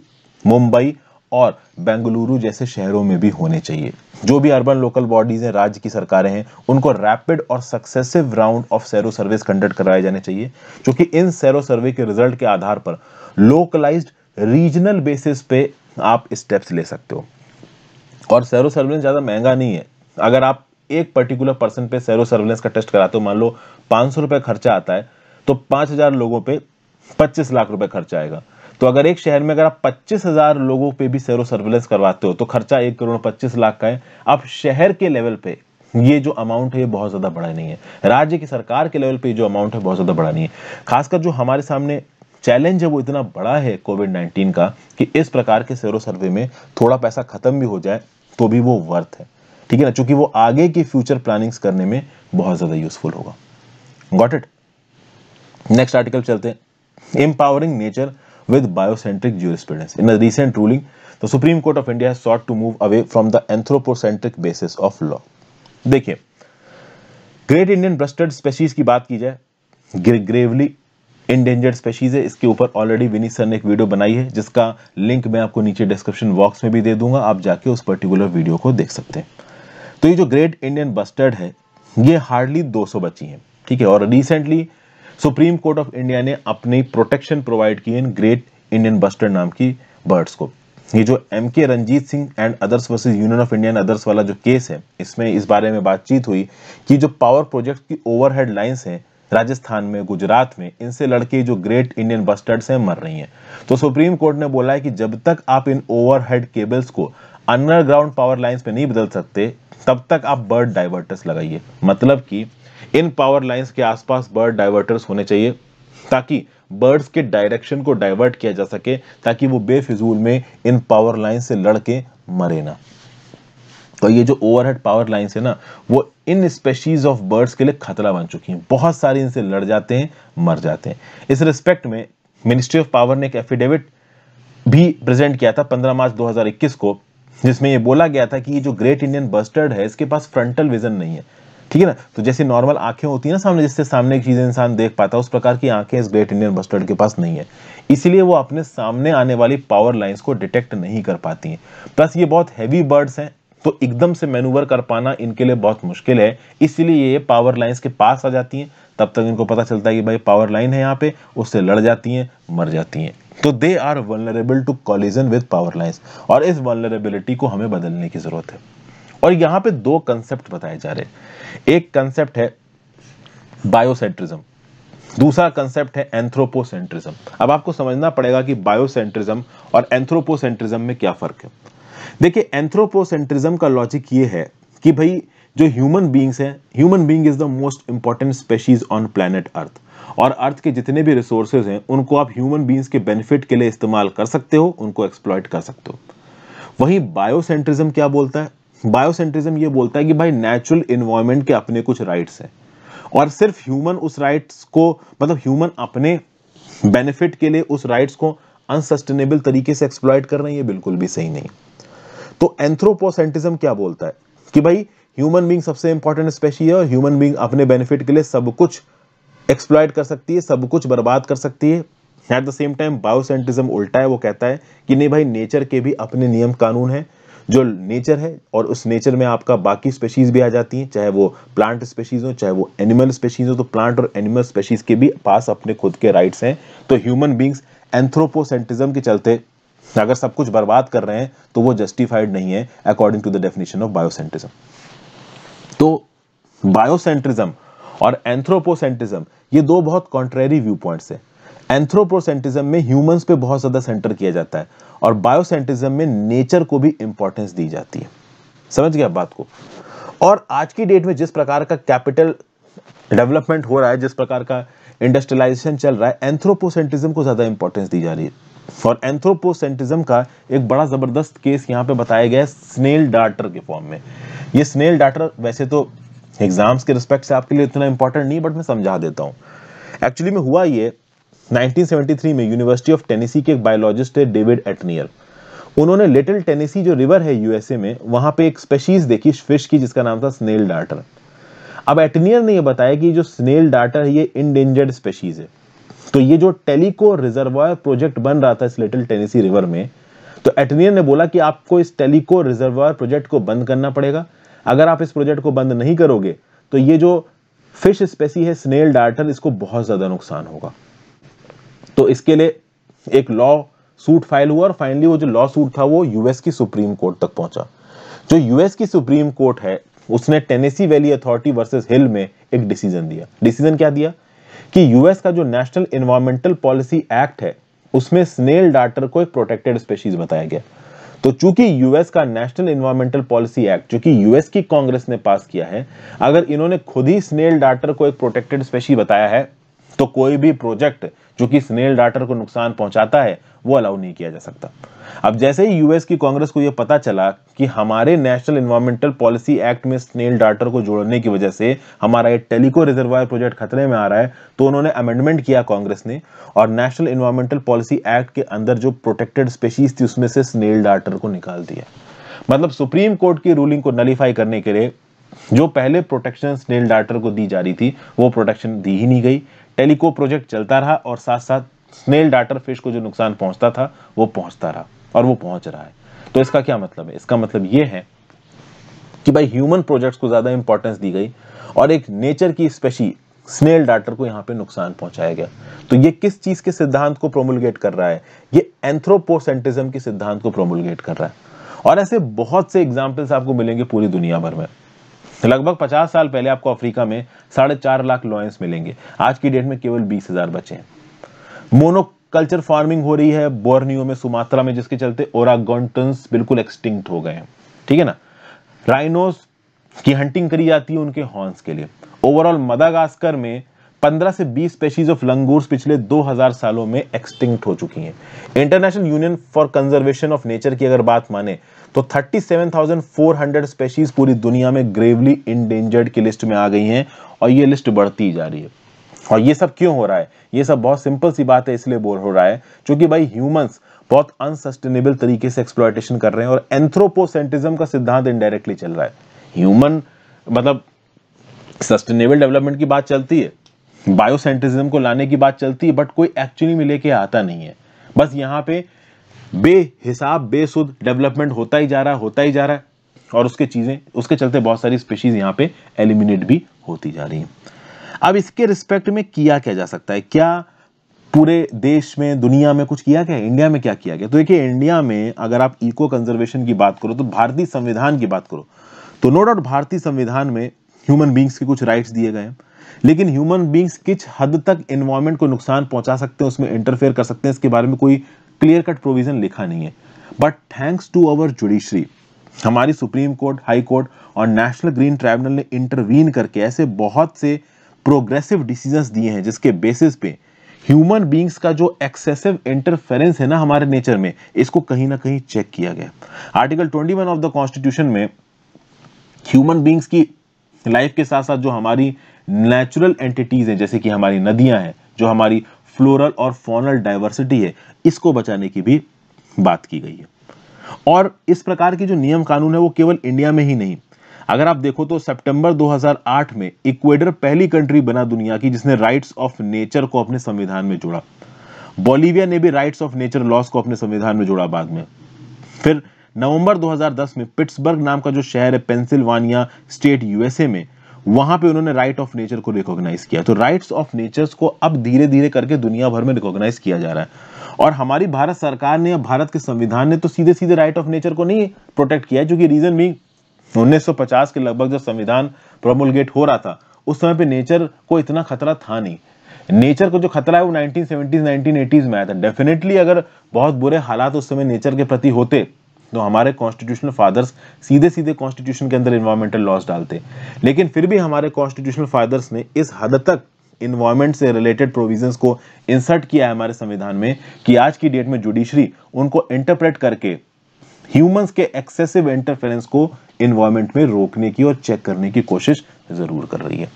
मुंबई और बेंगलुरु जैसे शहरों में भी होने चाहिए जो भी अर्बन लोकल बॉडीज हैं राज्य की सरकारें हैं उनको रैपिड और successive round of sero surveys conduct कराए जाने चाहिए क्योंकि इन सैरो सर्वे के रिजल्ट के आधार पर लोकलाइज रीजनल बेसिस पे आप स्टेप्स ले सकते हो और सैरो सर्वेलेंस ज़्यादा महंगा नहीं है अगर आप एक पर्टिकुलर पर्सन पे सैरो सर्वेलेंस का टेस्ट कराते हो मान लो पांच सौ रुपए खर्चा आता है तो पांच हज़ार लोगों पे पच्चीस लाख रुपए खर्चा आएगा तो अगर एक शहर में अगर आप पच्चीस हजार लोगों पे भी सेरो सर्वेलेंस करवाते हो तो खर्चा एक करोड़ पच्चीस लाख का है आप शहर के लेवल पे ये जो अमाउंट है ये बहुत ज़्यादा बड़ा नहीं है राज्य की सरकार के लेवल पे जो अमाउंट है बहुत ज़्यादा बड़ा नहीं है खासकर जो हमारे सामने चैलेंज है वो इतना बड़ा है कोविड नाइन्टीन का कि इस प्रकार के सेरो सर्वे में थोड़ा पैसा खत्म भी हो जाए तो भी वो वर्थ है ठीक है ना चूंकि वो आगे की फ्यूचर प्लानिंग्स करने में बहुत ज़्यादा यूजफुल होगा गॉट इट नेक्स्ट आर्टिकल चलते हैं empowering nature with biocentric jurisprudence. In a recent ruling, the Supreme Court of India has sought to move away from the anthropocentric basis of law. देखिए great Indian bustard species की बात की जाए Gravely endangered species है इसके ऊपर already Vineet sir ने एक वीडियो बनाई है जिसका लिंक मैं आपको नीचे डिस्क्रिप्शन बॉक्स में भी दे दूंगा आप जाके उस पर्टिकुलर वीडियो को देख सकते हैं तो ये जो ग्रेट इंडियन बस्टर्ड है ये हार्डली 200 बची हैं ठीक है और recently supreme court of India ने अपनी प्रोटेक्शन प्रोवाइड की इन ग्रेट इंडियन बस्टर नाम की बर्ड्स को ये जो M K Ranjit Singh and others versus union of Indian others वाला जो केस है इसमें इस बारे में बातचीत हुई कि जो पावर प्रोजेक्ट की ओवरहेड लाइंस हैं राजस्थान में गुजरात में इनसे लड़के जो ग्रेट इंडियन बस्टर्ड्स हैं मर रही हैं तो सुप्रीम कोर्ट ने बोला है कि जब तक आप इन ओवरहेड केबल्स को अंडरग्राउंड पावर लाइंस में नहीं बदल सकते तब तक आप बर्ड डाइवर्टर्स लगाइए मतलब कि इन पावर लाइंस के आसपास बर्ड डाइवर्टर्स होने चाहिए ताकि बर्ड्स के डायरेक्शन को डाइवर्ट किया जा सके ताकि वो बेफिजूल में इन पावर लाइन से लड़के मरे ना तो ये जो ओवरहेड पावर लाइन्स है ना वो इन स्पेशीज ऑफ बर्ड्स के लिए खतरा बन चुकी हैं बहुत सारे इनसे लड़ जाते हैं मर जाते हैं इस रिस्पेक्ट में मिनिस्ट्री ऑफ पावर ने एक एफिडेविट भी प्रेजेंट किया था 15 मार्च 2021 को जिसमें ये बोला गया था कि ये जो ग्रेट इंडियन बस्टर्ड है इसके पास फ्रंटल विजन नहीं है ठीक है ना तो जैसे नॉर्मल आंखें होती है ना सामने जिससे सामने की चीज़ें इंसान देख पाता है उस प्रकार की आंखें इस ग्रेट इंडियन बस्टर्ड के पास नहीं है इसलिए वो अपने सामने आने वाली पावर लाइन्स को डिटेक्ट नहीं कर पाती हैं प्लस ये बहुत हैवी बर्ड्स हैं तो एकदम से मैनूवर कर पाना इनके लिए बहुत मुश्किल है इसलिए ये पावर लाइन्स के पास आ जाती हैं तब तक इनको पता चलता है कि भाई पावर लाइन है यहाँ पे उससे लड़ जाती हैं मर जाती हैं तो they are vulnerable to collision with power lines और इस वनरेबिलिटी को हमें बदलने की ज़रूरत है और यहां पे दो कंसेप्ट बताए जा रहे एक कंसेप्ट है बायोसेंट्रिज्म दूसरा कंसेप्ट है एंथ्रोपोसेंट्रिज्म अब आपको समझना पड़ेगा कि बायोसेंट्रिज्म और एंथ्रोपोसेंट्रिज्म में क्या फर्क है देखिए एंथ्रोपोसेंट्रिज्म का लॉजिक ये है कि भाई जो ह्यूमन बींग्स हैं human being is the most important species on planet earth और अर्थ के जितने भी रिसोर्सेज हैं उनको आप ह्यूमन बींग्स के बेनिफिट के लिए इस्तेमाल कर सकते हो उनको एक्सप्लॉयट कर सकते हो वहीं बायोसेंट्रिज्म क्या बोलता है बायोसेंट्रिज्म ये बोलता है कि भाई नेचुरल इन्वायरमेंट के अपने कुछ राइट्स हैं और सिर्फ ह्यूमन उस राइट्स को मतलब ह्यूमन अपने बेनिफिट के लिए उस राइट्स को अनसस्टेनेबल तरीके से एक्सप्लॉयट कर रहे हैं ये बिल्कुल भी सही नहीं तो एंथ्रोपोसेंटिज्म क्या बोलता है कि भाई ह्यूमन बींग सबसे इंपॉर्टेंट स्पेशी है और ह्यूमन बींग अपने बेनिफिट के लिए सब कुछ एक्सप्लॉयट कर सकती है सब कुछ बर्बाद कर सकती है at the same time biocentrism उल्टा है वो कहता है कि नहीं भाई नेचर के भी अपने नियम कानून हैं जो नेचर है और उस नेचर में आपका बाकी स्पेशीज़ भी आ जाती हैं चाहे वो प्लांट स्पेशीज़ हो चाहे वो एनिमल स्पेशीज़ हो तो प्लांट और एनिमल स्पेशीज़ के भी पास अपने खुद के राइट्स हैं तो ह्यूमन बींग्स एंथ्रोपोसेंटिज्म के चलते अगर सब कुछ बर्बाद कर रहे हैं तो वो जस्टिफाइड नहीं है according to the definition of biocentrism तो बायोसेंट्रिज्म और एंथ्रोपोसेंट्रिज्म ये दो बहुत कॉन्ट्रेरी व्यू पॉइंट्स हैं एंथ्रोपोसेंटिज्म में ह्यूमंस पे बहुत ज़्यादा सेंटर किया जाता है और बायोसेंटिज्म में नेचर को भी इंपॉर्टेंस दी जाती है समझ गया बात को और आज की डेट में जिस प्रकार का कैपिटल डेवलपमेंट हो रहा है जिस प्रकार का इंडस्ट्रियलाइजेशन चल रहा है एंथ्रोपोसेंटिज्म को ज़्यादा इंपॉर्टेंस दी जा रही है और एंथ्रोपोसेंटिज्म का एक बड़ा ज़बरदस्त केस यहाँ पे बताया गया है स्नेल डार्टर के फॉर्म में ये स्नेल डार्टर वैसे तो एग्जाम्स के रिस्पेक्ट से आपके लिए इतना इंपॉर्टेंट नहीं बट मैं समझा देता हूँ एक्चुअली में हुआ ये 1973 में यूनिवर्सिटी ऑफ टेनेसी के एक बायोलॉजिस्ट है डेविड एटनियर उन्होंने लिटिल टेनेसी जो रिवर है यूएसए में वहां पे एक स्पेशीज देखी फिश की जिसका नाम था स्नेल डार्टर अब एटनियर ने ये बताया कि जो स्नेल डार्टर है ये इनडेंजर्ड स्पेशीज है तो ये जो टेलीको रिजर्वायर प्रोजेक्ट बन रहा था इस लिटिल टेनेसी रिवर में तो एटनियर ने बोला कि आपको इस टेलीको रिजर्वायर प्रोजेक्ट को बंद करना पड़ेगा अगर आप इस प्रोजेक्ट को बंद नहीं करोगे तो ये जो फिश स्पेसी है स्नेल डार्टर इसको बहुत ज़्यादा नुकसान होगा तो इसके लिए एक लॉ सूट फाइल हुआ और फाइनली वो जो लॉ सूट था वो यूएस की सुप्रीम कोर्ट तक पहुंचा जो यूएस की सुप्रीम कोर्ट है उसने Tennessee Valley Authority versus Hill में एक डिसीजन दिया डिसीजन क्या दिया कि यूएस का जो नेशनल इन्वायरमेंटल पॉलिसी एक्ट है उसमें स्नेल डाटर को एक प्रोटेक्टेड स्पेशीज बताया गया तो चूंकि यूएस का नेशनल इन्वायरमेंटल पॉलिसी एक्ट जो कि यूएस की कांग्रेस ने पास किया है अगर इन्होंने खुद ही स्नेल डाटर को एक प्रोटेक्टेड स्पेशी बताया है तो कोई भी प्रोजेक्ट जो कि स्नेल डाटर को नुकसान पहुंचाता है वो अलाउ नहीं किया जा सकता अब जैसे ही यूएस की कांग्रेस को यह पता चला कि हमारे नेशनल इन्वायरमेंटल पॉलिसी एक्ट में स्नेल डाटर को जोड़ने की वजह से हमारा ये टेलीको रिजर्वायर प्रोजेक्ट खतरे में आ रहा है तो उन्होंने अमेंडमेंट किया कांग्रेस ने और नेशनल इन्वायरमेंटल पॉलिसी एक्ट के अंदर जो प्रोटेक्टेड स्पेशीज थी उसमें से स्नेल डाटर को निकाल दिया मतलब सुप्रीम कोर्ट की रूलिंग को नलीफाई करने के लिए जो पहले प्रोटेक्शन स्नेल डाटर को दी जा रही थी वो प्रोटेक्शन दी ही नहीं गई टेलीको प्रोजेक्ट चलता रहा और साथ साथ स्नेल डाटर फिश को जो नुकसान पहुंचता था वो पहुंचता रहा और वो पहुंच रहा है तो इसका क्या मतलब है इसका मतलब ये है कि भाई ह्यूमन प्रोजेक्ट्स को ज़्यादा इंपॉर्टेंस दी गई और एक नेचर की स्पेशी स्नेल डाटर को यहाँ पे नुकसान पहुंचाया गया तो ये किस चीज़ के सिद्धांत को प्रोमुलगेट कर रहा है ये एंथ्रोपोसेंटिज्म के सिद्धांत को प्रोमुलगेट कर रहा है और ऐसे बहुत से एग्जाम्पल्स आपको मिलेंगे पूरी दुनिया भर में लगभग 50 साल पहले आपको अफ्रीका में साढ़े चार लाख लॉयंस मिलेंगे आज की डेट में केवल 20,000 बचे हैं मोनोकल्चर फार्मिंग हो रही है बोर्नियो में सुमात्रा में जिसके चलते ओरागोटन्स बिल्कुल एक्सटिंक्ट हो गए हैं ठीक है ना राइनोस की हंटिंग करी जाती है उनके हॉर्न्स के लिए ओवरऑल मदागास्कर में 15 से 20 स्पेशीज ऑफ लंगूर्स पिछले 2000 सालों में एक्सटिंक्ट हो चुकी हैं International Union for Conservation of Nature की अगर बात माने तो 37,400 स्पेशीज पूरी दुनिया में ग्रेवली इंडेंजर्ड की लिस्ट में आ गई हैं और ये लिस्ट बढ़ती जा रही है और ये सब क्यों हो रहा है ये सब बहुत सिंपल सी बात है इसलिए बोल हो रहा है क्योंकि भाई ह्यूमंस बहुत अनसस्टेनेबल तरीके से एक्सप्लॉयटेशन कर रहे हैं और एंथ्रोपोसेंटिज्म का सिद्धांत इनडायरेक्टली चल रहा है ह्यूमन मतलब सस्टेनेबल डेवलपमेंट की बात चलती है बायोसेंटिज्म को लाने की बात चलती है बट कोई एक्चुअली में लेके आता नहीं है बस यहाँ पे बेहिसाब बेसुद डेवलपमेंट होता ही जा रहा है होता ही जा रहा है और उसके चीज़ें उसके चलते बहुत सारी स्पेशीज़ यहाँ पे एलिमिनेट भी होती जा रही हैं अब इसके रिस्पेक्ट में किया क्या जा सकता है क्या पूरे देश में दुनिया में कुछ किया गया इंडिया में क्या किया गया तो देखिए इंडिया में अगर आप इको कंजर्वेशन की बात करो तो भारतीय संविधान की बात करो तो नो डाउट भारतीय संविधान में ह्यूमन बींग्स के कुछ राइट्स दिए गए हैं लेकिन ह्यूमन बींग्स किस हद तक इन्वायरमेंट को नुकसान पहुंचा सकते हैं उसमें इंटरफेयर कर सकते हैं इसके बारे में कोई क्लियर कट प्रोविजन लिखा नहीं है but thanks to our judiciary हमारी सुप्रीम कोर्ट हाई कोर्ट और नेशनल ग्रीन ट्राइब्यूनल ने इंटरवीन करके ऐसे बहुत से प्रोग्रेसिव डिसीजंस दिए हैं जिसके बेसिस पे ह्यूमन बींग्स का जो एक्सेसिव इंटरफेरेंस है ना हमारे नेचर में इसको कहीं ना कहीं चेक किया गया आर्टिकल 21 ऑफ द कॉन्स्टिट्यूशन में ह्यूमन बींग्स की लाइफ के साथ साथ जो हमारी नेचुरल एंटिटीज हैं जैसे कि हमारी नदियां हैं जो हमारी फ्लोरल और फॉनल डाइवर्सिटी है इसको बचाने की भी बात की गई है और इस प्रकार की जो नियम कानून है वो केवल इंडिया में ही नहीं अगर आप देखो तो सितंबर 2008 में इक्वेडर पहली कंट्री बना दुनिया की जिसने राइट्स ऑफ नेचर को अपने संविधान में जोड़ा बोलीविया ने भी राइट्स ऑफ नेचर लॉस को अपने संविधान में जोड़ा बाद में फिर नवंबर 2010 में पिट्सबर्ग नाम का जो शहर है पेंसिल्वानिया स्टेट यूएसए में वहां पे उन्होंने राइट ऑफ नेचर को रिकॉग्नाइज किया तो राइट्स ऑफ नेचर्स को अब धीरे धीरे करके दुनिया भर में रिकॉग्नाइज किया जा रहा है और हमारी भारत सरकार ने या भारत के संविधान ने तो सीधे सीधे राइट ऑफ नेचर को नहीं प्रोटेक्ट किया क्योंकि रीजन भी 1950 के लगभग जब संविधान प्रोमोलगेट हो रहा था उस समय पे नेचर को इतना खतरा था नहीं नेचर को जो खतरा है वो 1970s 1980s में आया था डेफिनेटली अगर बहुत बुरे हालात उस समय नेचर के प्रति होते तो हमारे कॉन्स्टिट्यूशनल फादर्स सीधे सीधे कॉन्स्टिट्यूशन के अंदर इन्वायरमेंटल लॉस डालते लेकिन फिर भी हमारे कॉन्स्टिट्यूशनल फादर्स ने इस हद तक इन्वायरमेंट से रिलेटेड प्रोविजंस को इंसर्ट किया है हमारे संविधान में कि आज की डेट में जुडिशरी उनको इंटरप्रेट करके ह्यूमंस के एक्सेसिव इंटरफेरेंस को इन्वायरमेंट में रोकने की और चेक करने की कोशिश जरूर कर रही है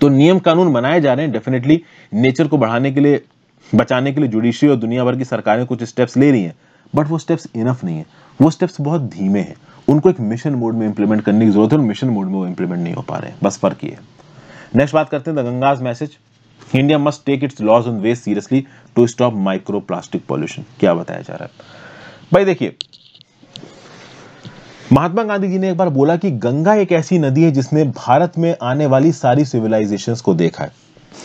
तो नियम कानून बनाए जा रहे हैं डेफिनेटली नेचर को बढ़ाने के लिए बचाने के लिए जुडिशरी और दुनिया भर की सरकारें कुछ स्टेप्स ले रही हैं बट वो स्टेप्स इनफ नहीं है वो स्टेप्स बहुत धीमे हैं उनको एक मिशन मोड में इंप्लीमेंट करने की जरूरत है और मिशन मोड में वो इंप्लीमेंट नहीं हो पा रहे हैं बस फर्क ये है नेक्स्ट बात करते हैं the Ganges message India must take its laws on waste seriously to stop micro plastic pollution क्या बताया जा रहा है भाई देखिए महात्मा गांधी जी ने एक बार बोला कि गंगा एक ऐसी नदी है जिसने भारत में आने वाली सारी सिविलाइजेशंस को देखा है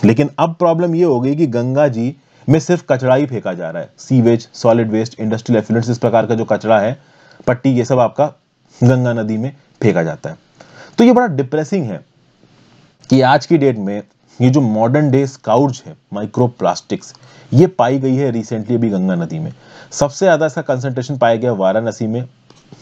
लेकिन अब प्रॉब्लम यह हो गई कि गंगा जी में सिर्फ कचरा ही फेंका जा रहा है sewage solid waste industrial effluents इस प्रकार का जो कचरा है पट्टी ये सब आपका गंगा नदी में फेंका जाता है तो ये बड़ा डिप्रेसिंग है कि आज की डेट में ये जो मॉडर्न डे स्काउट है माइक्रो प्लास्टिक्स ये पाई गई है रिसेंटली अभी गंगा नदी में सबसे ज़्यादा इसका कंसेंट्रेशन पाया गया वाराणसी में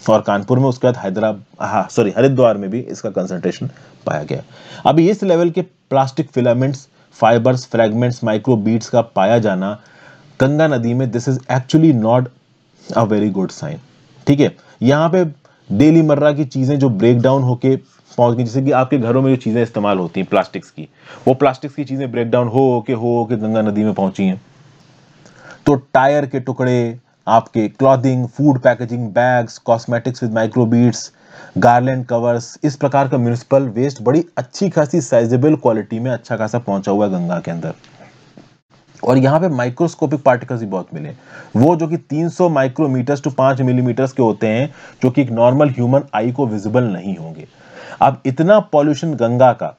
और कानपुर में उसके बाद हैदराबाद हाँ सॉरी हरिद्वार में भी इसका कंसेंट्रेशन पाया गया अभी इस लेवल के plastic filaments fibres fragments microbeads का पाया जाना गंगा नदी में this is actually not a very good sign ठीक है यहाँ पे डेली मर्रा की चीज़ें जो ब्रेक डाउन होके पहुंच गई जैसे कि आपके घरों में जो चीज़ें इस्तेमाल होती हैं प्लास्टिक्स की वो प्लास्टिक्स की चीज़ें ब्रेक डाउन हो के हो के गंगा नदी में पहुंची हैं तो टायर के टुकड़े आपके clothing food packaging bags cosmetics with microbeads garland covers इस प्रकार का म्यूनिसिपल वेस्ट बड़ी अच्छी खासी साइजेबल क्वालिटी में अच्छा खासा पहुंचा हुआ है गंगा के अंदर और यहाँ पे माइक्रोस्कोपिक पार्टिकल्स भी बहुत मिले वो जो कि 300 माइक्रोमीटर्स टू 5 मिलीमीटर्स के होते हैं जो कि एक नॉर्मल ह्यूमन आई को विजिबल नहीं होंगे अब इतना पॉल्यूशन गंगा का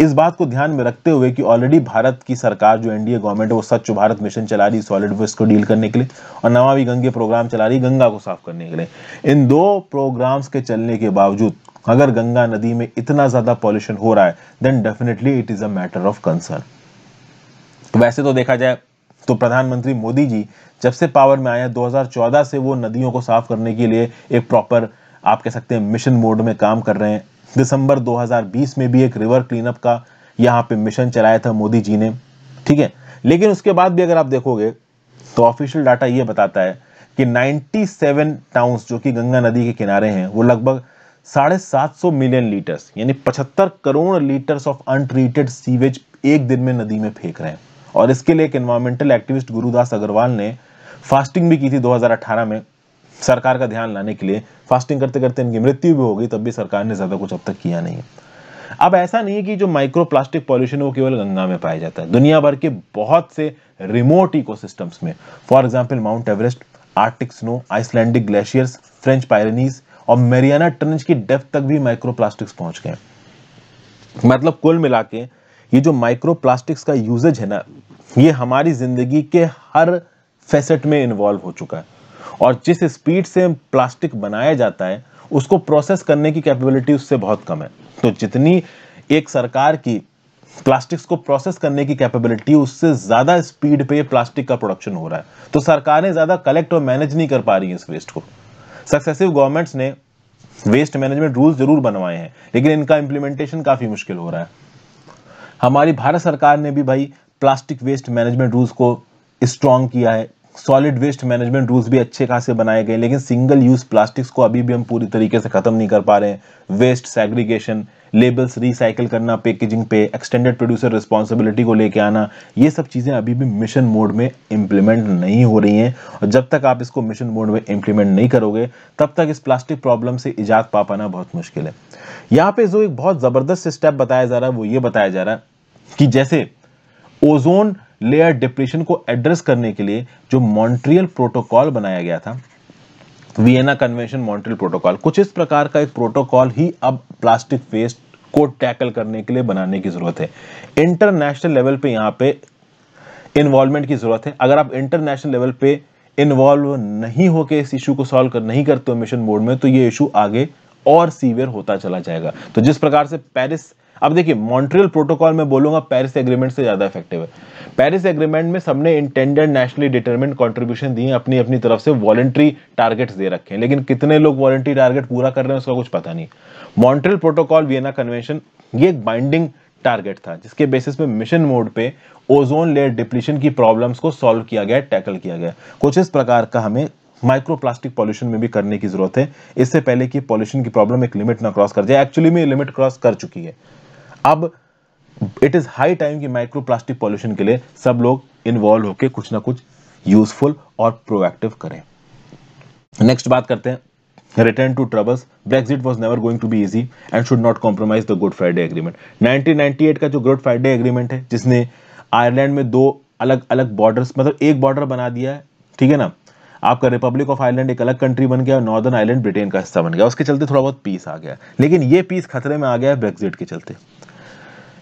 इस बात को ध्यान में रखते हुए कि ऑलरेडी भारत की सरकार जो एनडीए गवर्नमेंट है वो स्वच्छ भारत मिशन चला रही सॉलिड वेस्ट को डील करने के लिए और नमामि गंगे प्रोग्राम चला रही गंगा को साफ करने के लिए इन दो प्रोग्राम्स के चलने के बावजूद अगर गंगा नदी में इतना ज्यादा पॉल्यूशन हो रहा है then definitely it is a matter of concern वैसे तो देखा जाए तो प्रधानमंत्री मोदी जी जब से पावर में आए 2014 से वो नदियों को साफ करने के लिए एक प्रॉपर आप कह सकते हैं मिशन मोड में काम कर रहे हैं दिसंबर 2020 में भी एक रिवर क्लीनअप का यहाँ पे मिशन चलाया था मोदी जी ने ठीक है लेकिन उसके बाद भी अगर आप देखोगे तो ऑफिशियल डाटा ये बताता है कि 97 टाउन्स जो कि गंगा नदी के किनारे हैं वो लगभग साढ़े सात सौ मिलियन लीटर्स यानी पचहत्तर crore litres of untreated sewage एक दिन में नदी में फेंक रहे हैं और इसके लिए एक एनवायरमेंटल एक्टिविस्ट गुरुदास अग्रवाल ने फास्टिंग भी की थी 2018 में सरकार का ध्यान लाने के लिए फास्टिंग करते करते इनकी मृत्यु भी हो गई तब भी सरकार ने ज़्यादा कुछ अब तक किया नहीं है अब ऐसा नहीं है कि जो माइक्रो प्लास्टिक पॉल्यूशन है वो केवल गंगा में पाया जाता है दुनिया भर के बहुत से रिमोट इकोसिस्टम्स में for example Mount Everest Arctic snow Icelandic glaciers French Pyrenees और मेरियाना ट्रेंच की डेफ तक भी माइक्रो प्लास्टिक्स पहुंच गए मतलब कुल मिला के ये जो माइक्रो प्लास्टिक्स का यूजेज है ना ये हमारी जिंदगी के हर फेसेट में इन्वॉल्व हो चुका है और जिस स्पीड से प्लास्टिक बनाया जाता है उसको प्रोसेस करने की कैपेबिलिटी उससे बहुत कम है तो जितनी एक सरकार की प्लास्टिक्स को प्रोसेस करने की कैपेबिलिटी उससे ज़्यादा स्पीड पे प्लास्टिक का प्रोडक्शन हो रहा है तो सरकारें ज़्यादा कलेक्ट और मैनेज नहीं कर पा रही है इस वेस्ट को सक्सेसिव गवर्नमेंट्स ने वेस्ट मैनेजमेंट रूल जरूर बनवाए हैं लेकिन इनका इंप्लीमेंटेशन काफ़ी मुश्किल हो रहा है हमारी भारत सरकार ने भी भाई प्लास्टिक वेस्ट मैनेजमेंट रूल्स को स्ट्रॉन्ग किया है सॉलिड वेस्ट मैनेजमेंट रूल्स भी अच्छे खासे बनाए गए लेकिन सिंगल यूज प्लास्टिक्स को अभी भी हम पूरी तरीके से खत्म नहीं कर पा रहे हैं वेस्ट सेग्रीगेशन लेबल्स रिसाइकिल करना पैकेजिंग पे एक्सटेंडेड प्रोड्यूसर रिस्पॉन्सिबिलिटी को लेके आना ये सब चीज़ें अभी भी मिशन मोड में इम्प्लीमेंट नहीं हो रही हैं और जब तक आप इसको मिशन मोड में इम्प्लीमेंट नहीं करोगे तब तक इस प्लास्टिक प्रॉब्लम से इजाद पा पाना बहुत मुश्किल है यहाँ पे जो एक बहुत ज़बरदस्त स्टेप बताया जा रहा है वो ये बताया जा रहा है कि जैसे ओजोन लेयर डिप्रेशन को एड्रेस करने के लिए जो मॉन्ट्रियल प्रोटोकॉल बनाया गया था वियना कन्वेंशन मॉन्ट्रियल प्रोटोकॉल कुछ इस प्रकार का एक प्रोटोकॉल ही अब प्लास्टिक वेस्ट को टैकल करने के लिए बनाने की जरूरत है इंटरनेशनल लेवल पे यहां पे इन्वॉल्वमेंट की जरूरत है अगर आप इंटरनेशनल लेवल पे इन्वॉल्व नहीं होकर इस इशू को सॉल्व कर नहीं करते हो मिशन मोड में तो ये इशू आगे और सीवियर होता चला जाएगा तो जिस प्रकार से पेरिस अब देखिए मॉन्ट्रियल प्रोटोकॉल में बोलूंगा पेरिस एग्रीमेंट से ज़्यादा इफेक्टिव है पेरिस एग्रीमेंट में सबने इंटेंडेड नेशनली डिटर्मेंट कॉन्ट्रीब्यूशन दिए अपनी अपनी तरफ से वॉलेंट्री टारगेट्स दे रखे हैं लेकिन कितने लोग वॉलेंट्री टारगेट पूरा कर रहे हैं उसका कुछ पता नहीं मॉन्ट्रियल प्रोटोकॉल वियना कन्वेंशन ये एक बाइंडिंग टारगेट था जिसके बेसिस पे मिशन मोड पे ओजोन लेयर डिप्लीशन की प्रॉब्लम्स को सॉल्व किया गया टैकल किया गया कुछ इस प्रकार का हमें माइक्रोप्लास्टिक पॉल्यूशन में भी करने की जरूरत है इससे पहले कि पॉल्यूशन की प्रॉब्लम एक लिमिट ना क्रॉस कर जाए एक्चुअली में लिमिट क्रॉस कर चुकी है अब इट इज हाई टाइम कि प्लास्टिक पॉल्यूशन के लिए सब लोग इन्वॉल्व होकर कुछ ना कुछ यूजफुल और प्रोएक्टिव करें नेक्स्ट बात करते हैं return to troubles Brexit was never going to be easy and should not compromise the Good Friday Agreement 1998 का जो गुड फ्राइडे एग्रीमेंट है जिसने आयरलैंड में दो अलग अलग बॉर्डर्स मतलब एक बॉर्डर बना दिया है ठीक है ना आपका रिपब्लिक ऑफ आयरलैंड एक अलग कंट्री बन गया और नॉर्दर्न आयरलैंड ब्रिटेन का हिस्सा बन गया उसके चलते थोड़ा बहुत पीस आ गया लेकिन ये पीस खतरे में आ गया है ब्रेक्जिट के चलते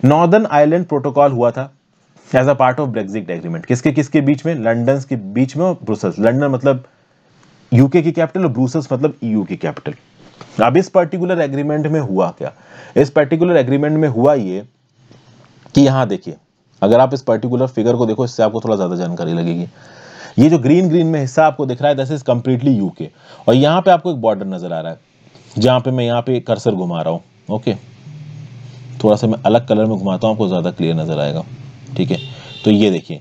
नॉर्दर्न आयरलैंड प्रोटोकॉल हुआ था as a part of Brexit agreement किसके किसके बीच में लंडन के बीच में और ब्रूसल्स लंडन मतलब यूके की कैपिटल और ब्रूसल्स मतलब ईयू e की कैपिटल अब इस पर्टिकुलर एग्रीमेंट में हुआ क्या इस पर्टिकुलर एग्रीमेंट में हुआ ये कि यहां देखिए अगर आप इस पर्टिकुलर फिगर को देखो इससे आपको थोड़ा ज़्यादा जानकारी लगेगी ये जो ग्रीन ग्रीन में हिस्सा आपको दिख रहा है दिस इज कम्प्लीटली यूके और यहां पे आपको एक बॉर्डर नजर आ रहा है जहां पे मैं यहां पे कर्सर घुमा रहा हूं ओके okay? थोड़ा सा मैं अलग कलर में घुमाता हूँ आपको ज़्यादा क्लियर नज़र आएगा ठीक है तो ये देखिए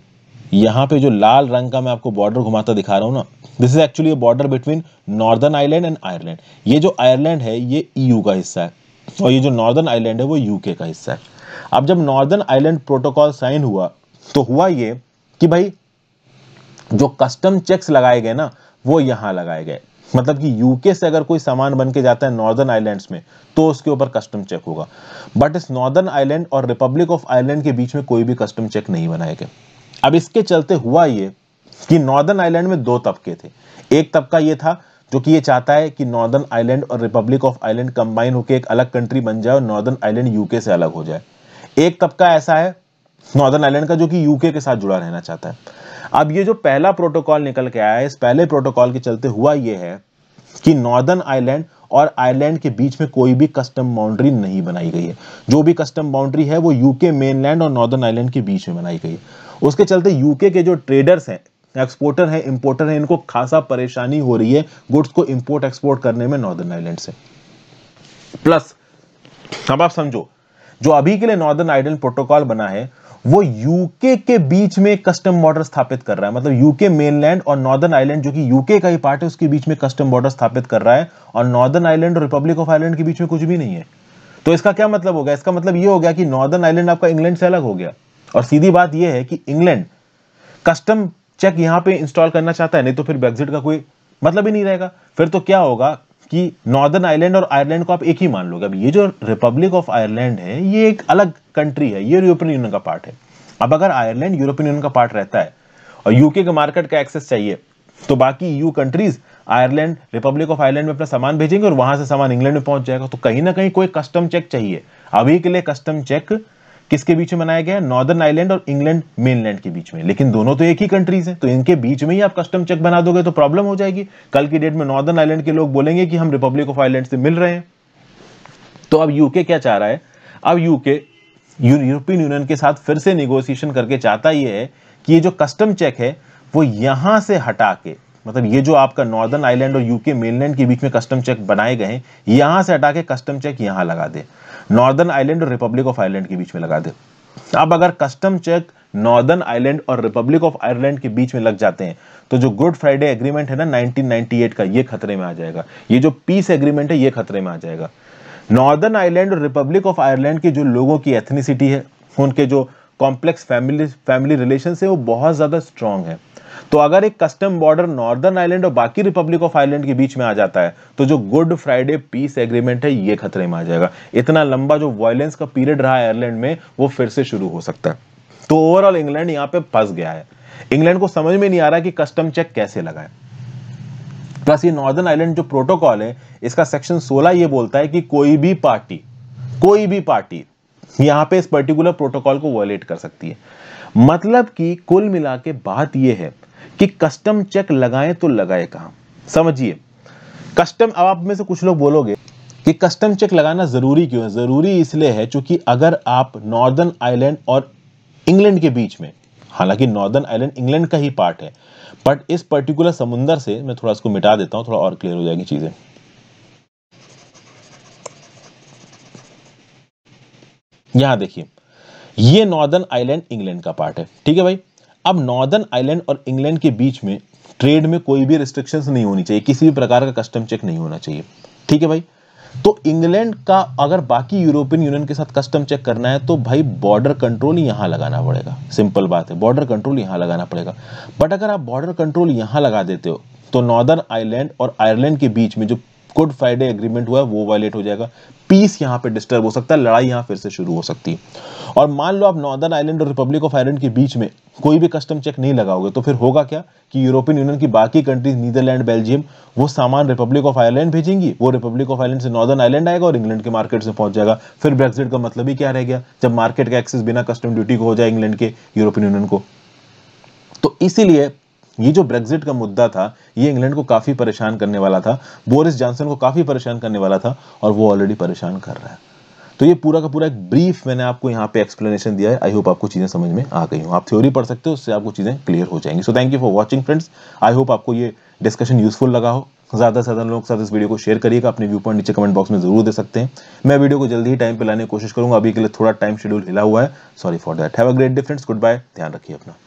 यहाँ पे जो लाल रंग का मैं आपको बॉर्डर घुमाता दिखा रहा हूँ ना this is actually border between Northern Island and Ireland ये जो आयरलैंड है ये ईयू e का हिस्सा है और ये जो नॉर्दर्न आइलैंड है वो यूके का हिस्सा है अब जब नॉर्दर्न आइलैंड प्रोटोकॉल साइन हुआ तो हुआ ये कि भाई जो कस्टम चेक्स लगाए गए ना वो यहाँ लगाए गए मतलब कि यूके से अगर कोई सामान बन के जाता है नॉर्दर्न आइलैंड्स में तो उसके ऊपर कस्टम चेक होगा बट इस नॉर्दर्न आइलैंड और रिपब्लिक ऑफ आयरलैंड के बीच में कोई भी कस्टम चेक नहीं बनाए गए अब इसके चलते हुआ ये कि नॉर्दर्न आइलैंड में दो तबके थे एक तबका ये था जो कि ये चाहता है कि नॉर्दर्न आइलैंड और रिपब्लिक ऑफ आइलैंड कंबाइन होकर एक अलग कंट्री बन जाए और नॉर्दर्न आइलैंड यूके से अलग हो जाए एक तबका ऐसा है नॉर्दर्न आयलैंड का जो कि यूके के साथ जुड़ा रहना चाहता है अब ये जो पहला प्रोटोकॉल निकल के आया है इस पहले प्रोटोकॉल के चलते हुआ ये है कि नॉर्दर्न आयलैंड और आयरलैंड के बीच में कोई भी कस्टम बाउंड्री नहीं बनाई गई है जो भी कस्टम बाउंड्री है वो यूके मेनलैंड और नॉर्दर्न आयलैंड के बीच में बनाई गई है उसके चलते यूके के जो ट्रेडर्स हैं एक्सपोर्टर हैं इंपोर्टर हैं इनको खासा परेशानी हो रही है गुड्स को इंपोर्ट एक्सपोर्ट करने में नॉर्दर्न आयलैंड से प्लस अब आप समझो जो अभी के लिए नॉर्दर्न आयलैंड प्रोटोकॉल बना है वो यूके के बीच में कस्टम बॉर्डर स्थापित कर रहा है मतलब यूके मेनलैंड और नॉर्दर्न आइलैंड जो कि यूके का ही पार्ट है उसके बीच में कस्टम बॉर्डर स्थापित कर रहा है और नॉर्दर्न आइलैंड और रिपब्लिक ऑफ आयलैंड के बीच में कुछ भी नहीं है तो इसका क्या मतलब होगा इसका मतलब ये हो गया कि नॉर्दर्न आइलैंड आपका इंग्लैंड से अलग हो गया और सीधी बात यह है कि इंग्लैंड कस्टम चेक यहां पे इंस्टॉल करना चाहता है नहीं तो फिर ब्रेग्जिट का कोई मतलब ही नहीं रहेगा फिर तो क्या होगा कि नॉर्दर्न आयरलैंड और आयरलैंड को आप एक ही मान लोगे अब ये जो रिपब्लिक ऑफ आयरलैंड है ये एक अलग कंट्री है ये यूरोपियन यूनियन का पार्ट है अब अगर आयरलैंड यूरोपियन यूनियन का पार्ट रहता है और यूके के मार्केट का एक्सेस चाहिए तो बाकी EU countries Ireland Republic of Ireland में अपना सामान भेजेंगे और वहां से सामान इंग्लैंड में पहुंच जाएगा तो कहीं ना कहीं कोई कस्टम चेक चाहिए अभी के लिए कस्टम चेक किसके बीच में बनाया गया है नॉर्दर्न आइलैंड और इंग्लैंड मेनलैंड के बीच में लेकिन दोनों तो एक ही कंट्रीज हैं तो इनके बीच में ही आप कस्टम चेक बना दोगे तो प्रॉब्लम हो जाएगी कल की डेट में नॉर्दर्न आइलैंड के लोग बोलेंगे कि हम रिपब्लिक ऑफ आयरलैंड से मिल रहे हैं तो अब यूके क्या चाह रहा है अब यूके यूरोपियन यूनियन के साथ फिर से निगोसिएशन करके चाहता यह है कि ये जो कस्टम चेक है वो यहां से हटा के मतलब ये जो आपका नॉर्दर्न आइलैंड और यूके मेनलैंड के बीच में कस्टम चेक बनाए गए हैं यहां से हटा के कस्टम चेक यहां लगा दे नॉर्दर्न आइलैंड और रिपब्लिक ऑफ आयरलैंड के बीच में लगा दे अब अगर कस्टम चेक नॉर्दर्न आइलैंड और रिपब्लिक ऑफ आयरलैंड के बीच में लग जाते हैं तो जो गुड फ्राइडे एग्रीमेंट है ना 1998 का ये खतरे में आ जाएगा ये जो पीस एग्रीमेंट है ये खतरे में आ जाएगा नॉर्दर्न आइलैंड और रिपब्लिक ऑफ आयरलैंड के जो लोगों की एथनिसिटी है उनके जो कॉम्प्लेक्स फैमिली फैमिली रिलेशन है वो बहुत ज़्यादा स्ट्रांग है तो अगर एक कस्टम बॉर्डर नॉर्दर्न आइलैंड और बाकी रिपब्लिक ऑफ आइलैंड के बीच में आ जाता है तो जो गुड फ्राइडे पीस एग्रीमेंट है ये खतरे में आ जाएगा इतना लंबा जो वायलेंस का पीरियड रहा आयरलैंड में वो फिर से शुरू हो सकता है तो ओवरऑल इंग्लैंड यहां पर फंस गया है इंग्लैंड को समझ में नहीं आ रहा कि कस्टम चेक कैसे लगाए प्लस ये नॉर्दर्न आइलैंड जो प्रोटोकॉल है इसका सेक्शन 16 ये बोलता है कि कोई भी पार्टी कोई भी पार्टी यहां पे इस पर्टिकुलर प्रोटोकॉल को वायलेट कर सकती है मतलब कि कुल मिला के बात यह है कि कस्टम चेक लगाएं तो लगाए कहा समझिए कस्टम अब आप में से कुछ लोग बोलोगे कि कस्टम चेक लगाना ज़रूरी क्यों है ज़रूरी इसलिए है क्योंकि अगर आप नॉर्दर्न आइलैंड और इंग्लैंड के बीच में हालांकि नॉर्दर्न आइलैंड इंग्लैंड का ही पार्ट है बट इस पर्टिकुलर समुंदर से मैं थोड़ा इसको मिटा देता हूं थोड़ा और क्लियर हो जाएगी चीज़ें यहां देखिए ये नॉर्दर्न आइलैंड इंग्लैंड का पार्ट है ठीक है भाई अब नॉर्दर्न आइलैंड और इंग्लैंड के बीच में ट्रेड में कोई भी रिस्ट्रिक्शंस नहीं होनी चाहिए किसी भी प्रकार का कस्टम चेक नहीं होना चाहिए ठीक है भाई तो इंग्लैंड का अगर बाकी यूरोपियन यूनियन के साथ कस्टम चेक करना है तो भाई बॉर्डर कंट्रोल यहां लगाना पड़ेगा सिंपल बात है बॉर्डर कंट्रोल यहां लगाना पड़ेगा बट अगर आप बॉर्डर कंट्रोल यहां लगा देते हो तो नॉर्दर्न आइलैंड और आयरलैंड के बीच में जो गुड फ्राइडे एग्रीमेंट हुआ है वो वायलेट हो जाएगा पीस यहाँ पे डिस्टर्ब हो सकता है लड़ाई यहाँ फिर से शुरू हो सकती है और मान लो आप नॉर्दर्न आइलैंड और रिपब्लिक ऑफ आयरलैंड के बीच में कोई भी कस्टम चेक नहीं लगाओगे तो फिर होगा क्या कि यूरोपियन यूनियन की बाकी कंट्रीज नीदरलैंड बेल्जियम वो सामान रिपब्लिक ऑफ आयरलैंड भेजेंगी वो रिपब्लिक ऑफ आयरलैंड से नॉर्दर्न आइलैंड आएगा और इंग्लैंड के मार्केट से पहुंच जाएगा फिर ब्रेग्जिट का मतलब ही क्या रह गया जब मार्केट का एक्सेस बिना कस्टम ड्यूटी को हो जाए इंग्लैंड के यूरोपियन यूनियन को तो इसीलिए ये जो ब्रेग्जिट का मुद्दा था ये इंग्लैंड को काफ़ी परेशान करने वाला था बोरिस जॉनसन को काफ़ी परेशान करने वाला था और वो ऑलरेडी परेशान कर रहा है तो ये पूरा का पूरा एक ब्रीफ मैंने आपको यहाँ पे एक्सप्लेनेशन दिया है आई होप आपको चीज़ें समझ में आ गई हूँ आप थ्योरी पढ़ सकते हो उससे आपको चीज़ें क्लियर हो जाएंगी so thank you for watching friends I hope आपको ये डिस्कशन यूजफुल लगा हो ज़्यादा से ज़्यादा लोगों के साथ इस वीडियो को शेयर करिएगा अपने व्यू पॉइंट नीचे कमेंट बॉक्स में जरूर दे सकते हैं मैं वीडियो को जल्दी ही टाइम पर लाने की कोशिश करूंगा अभी के लिए थोड़ा टाइम शेड्यूल हिला हुआ है sorry for that have a great difference goodbye ध्यान रखिए अपना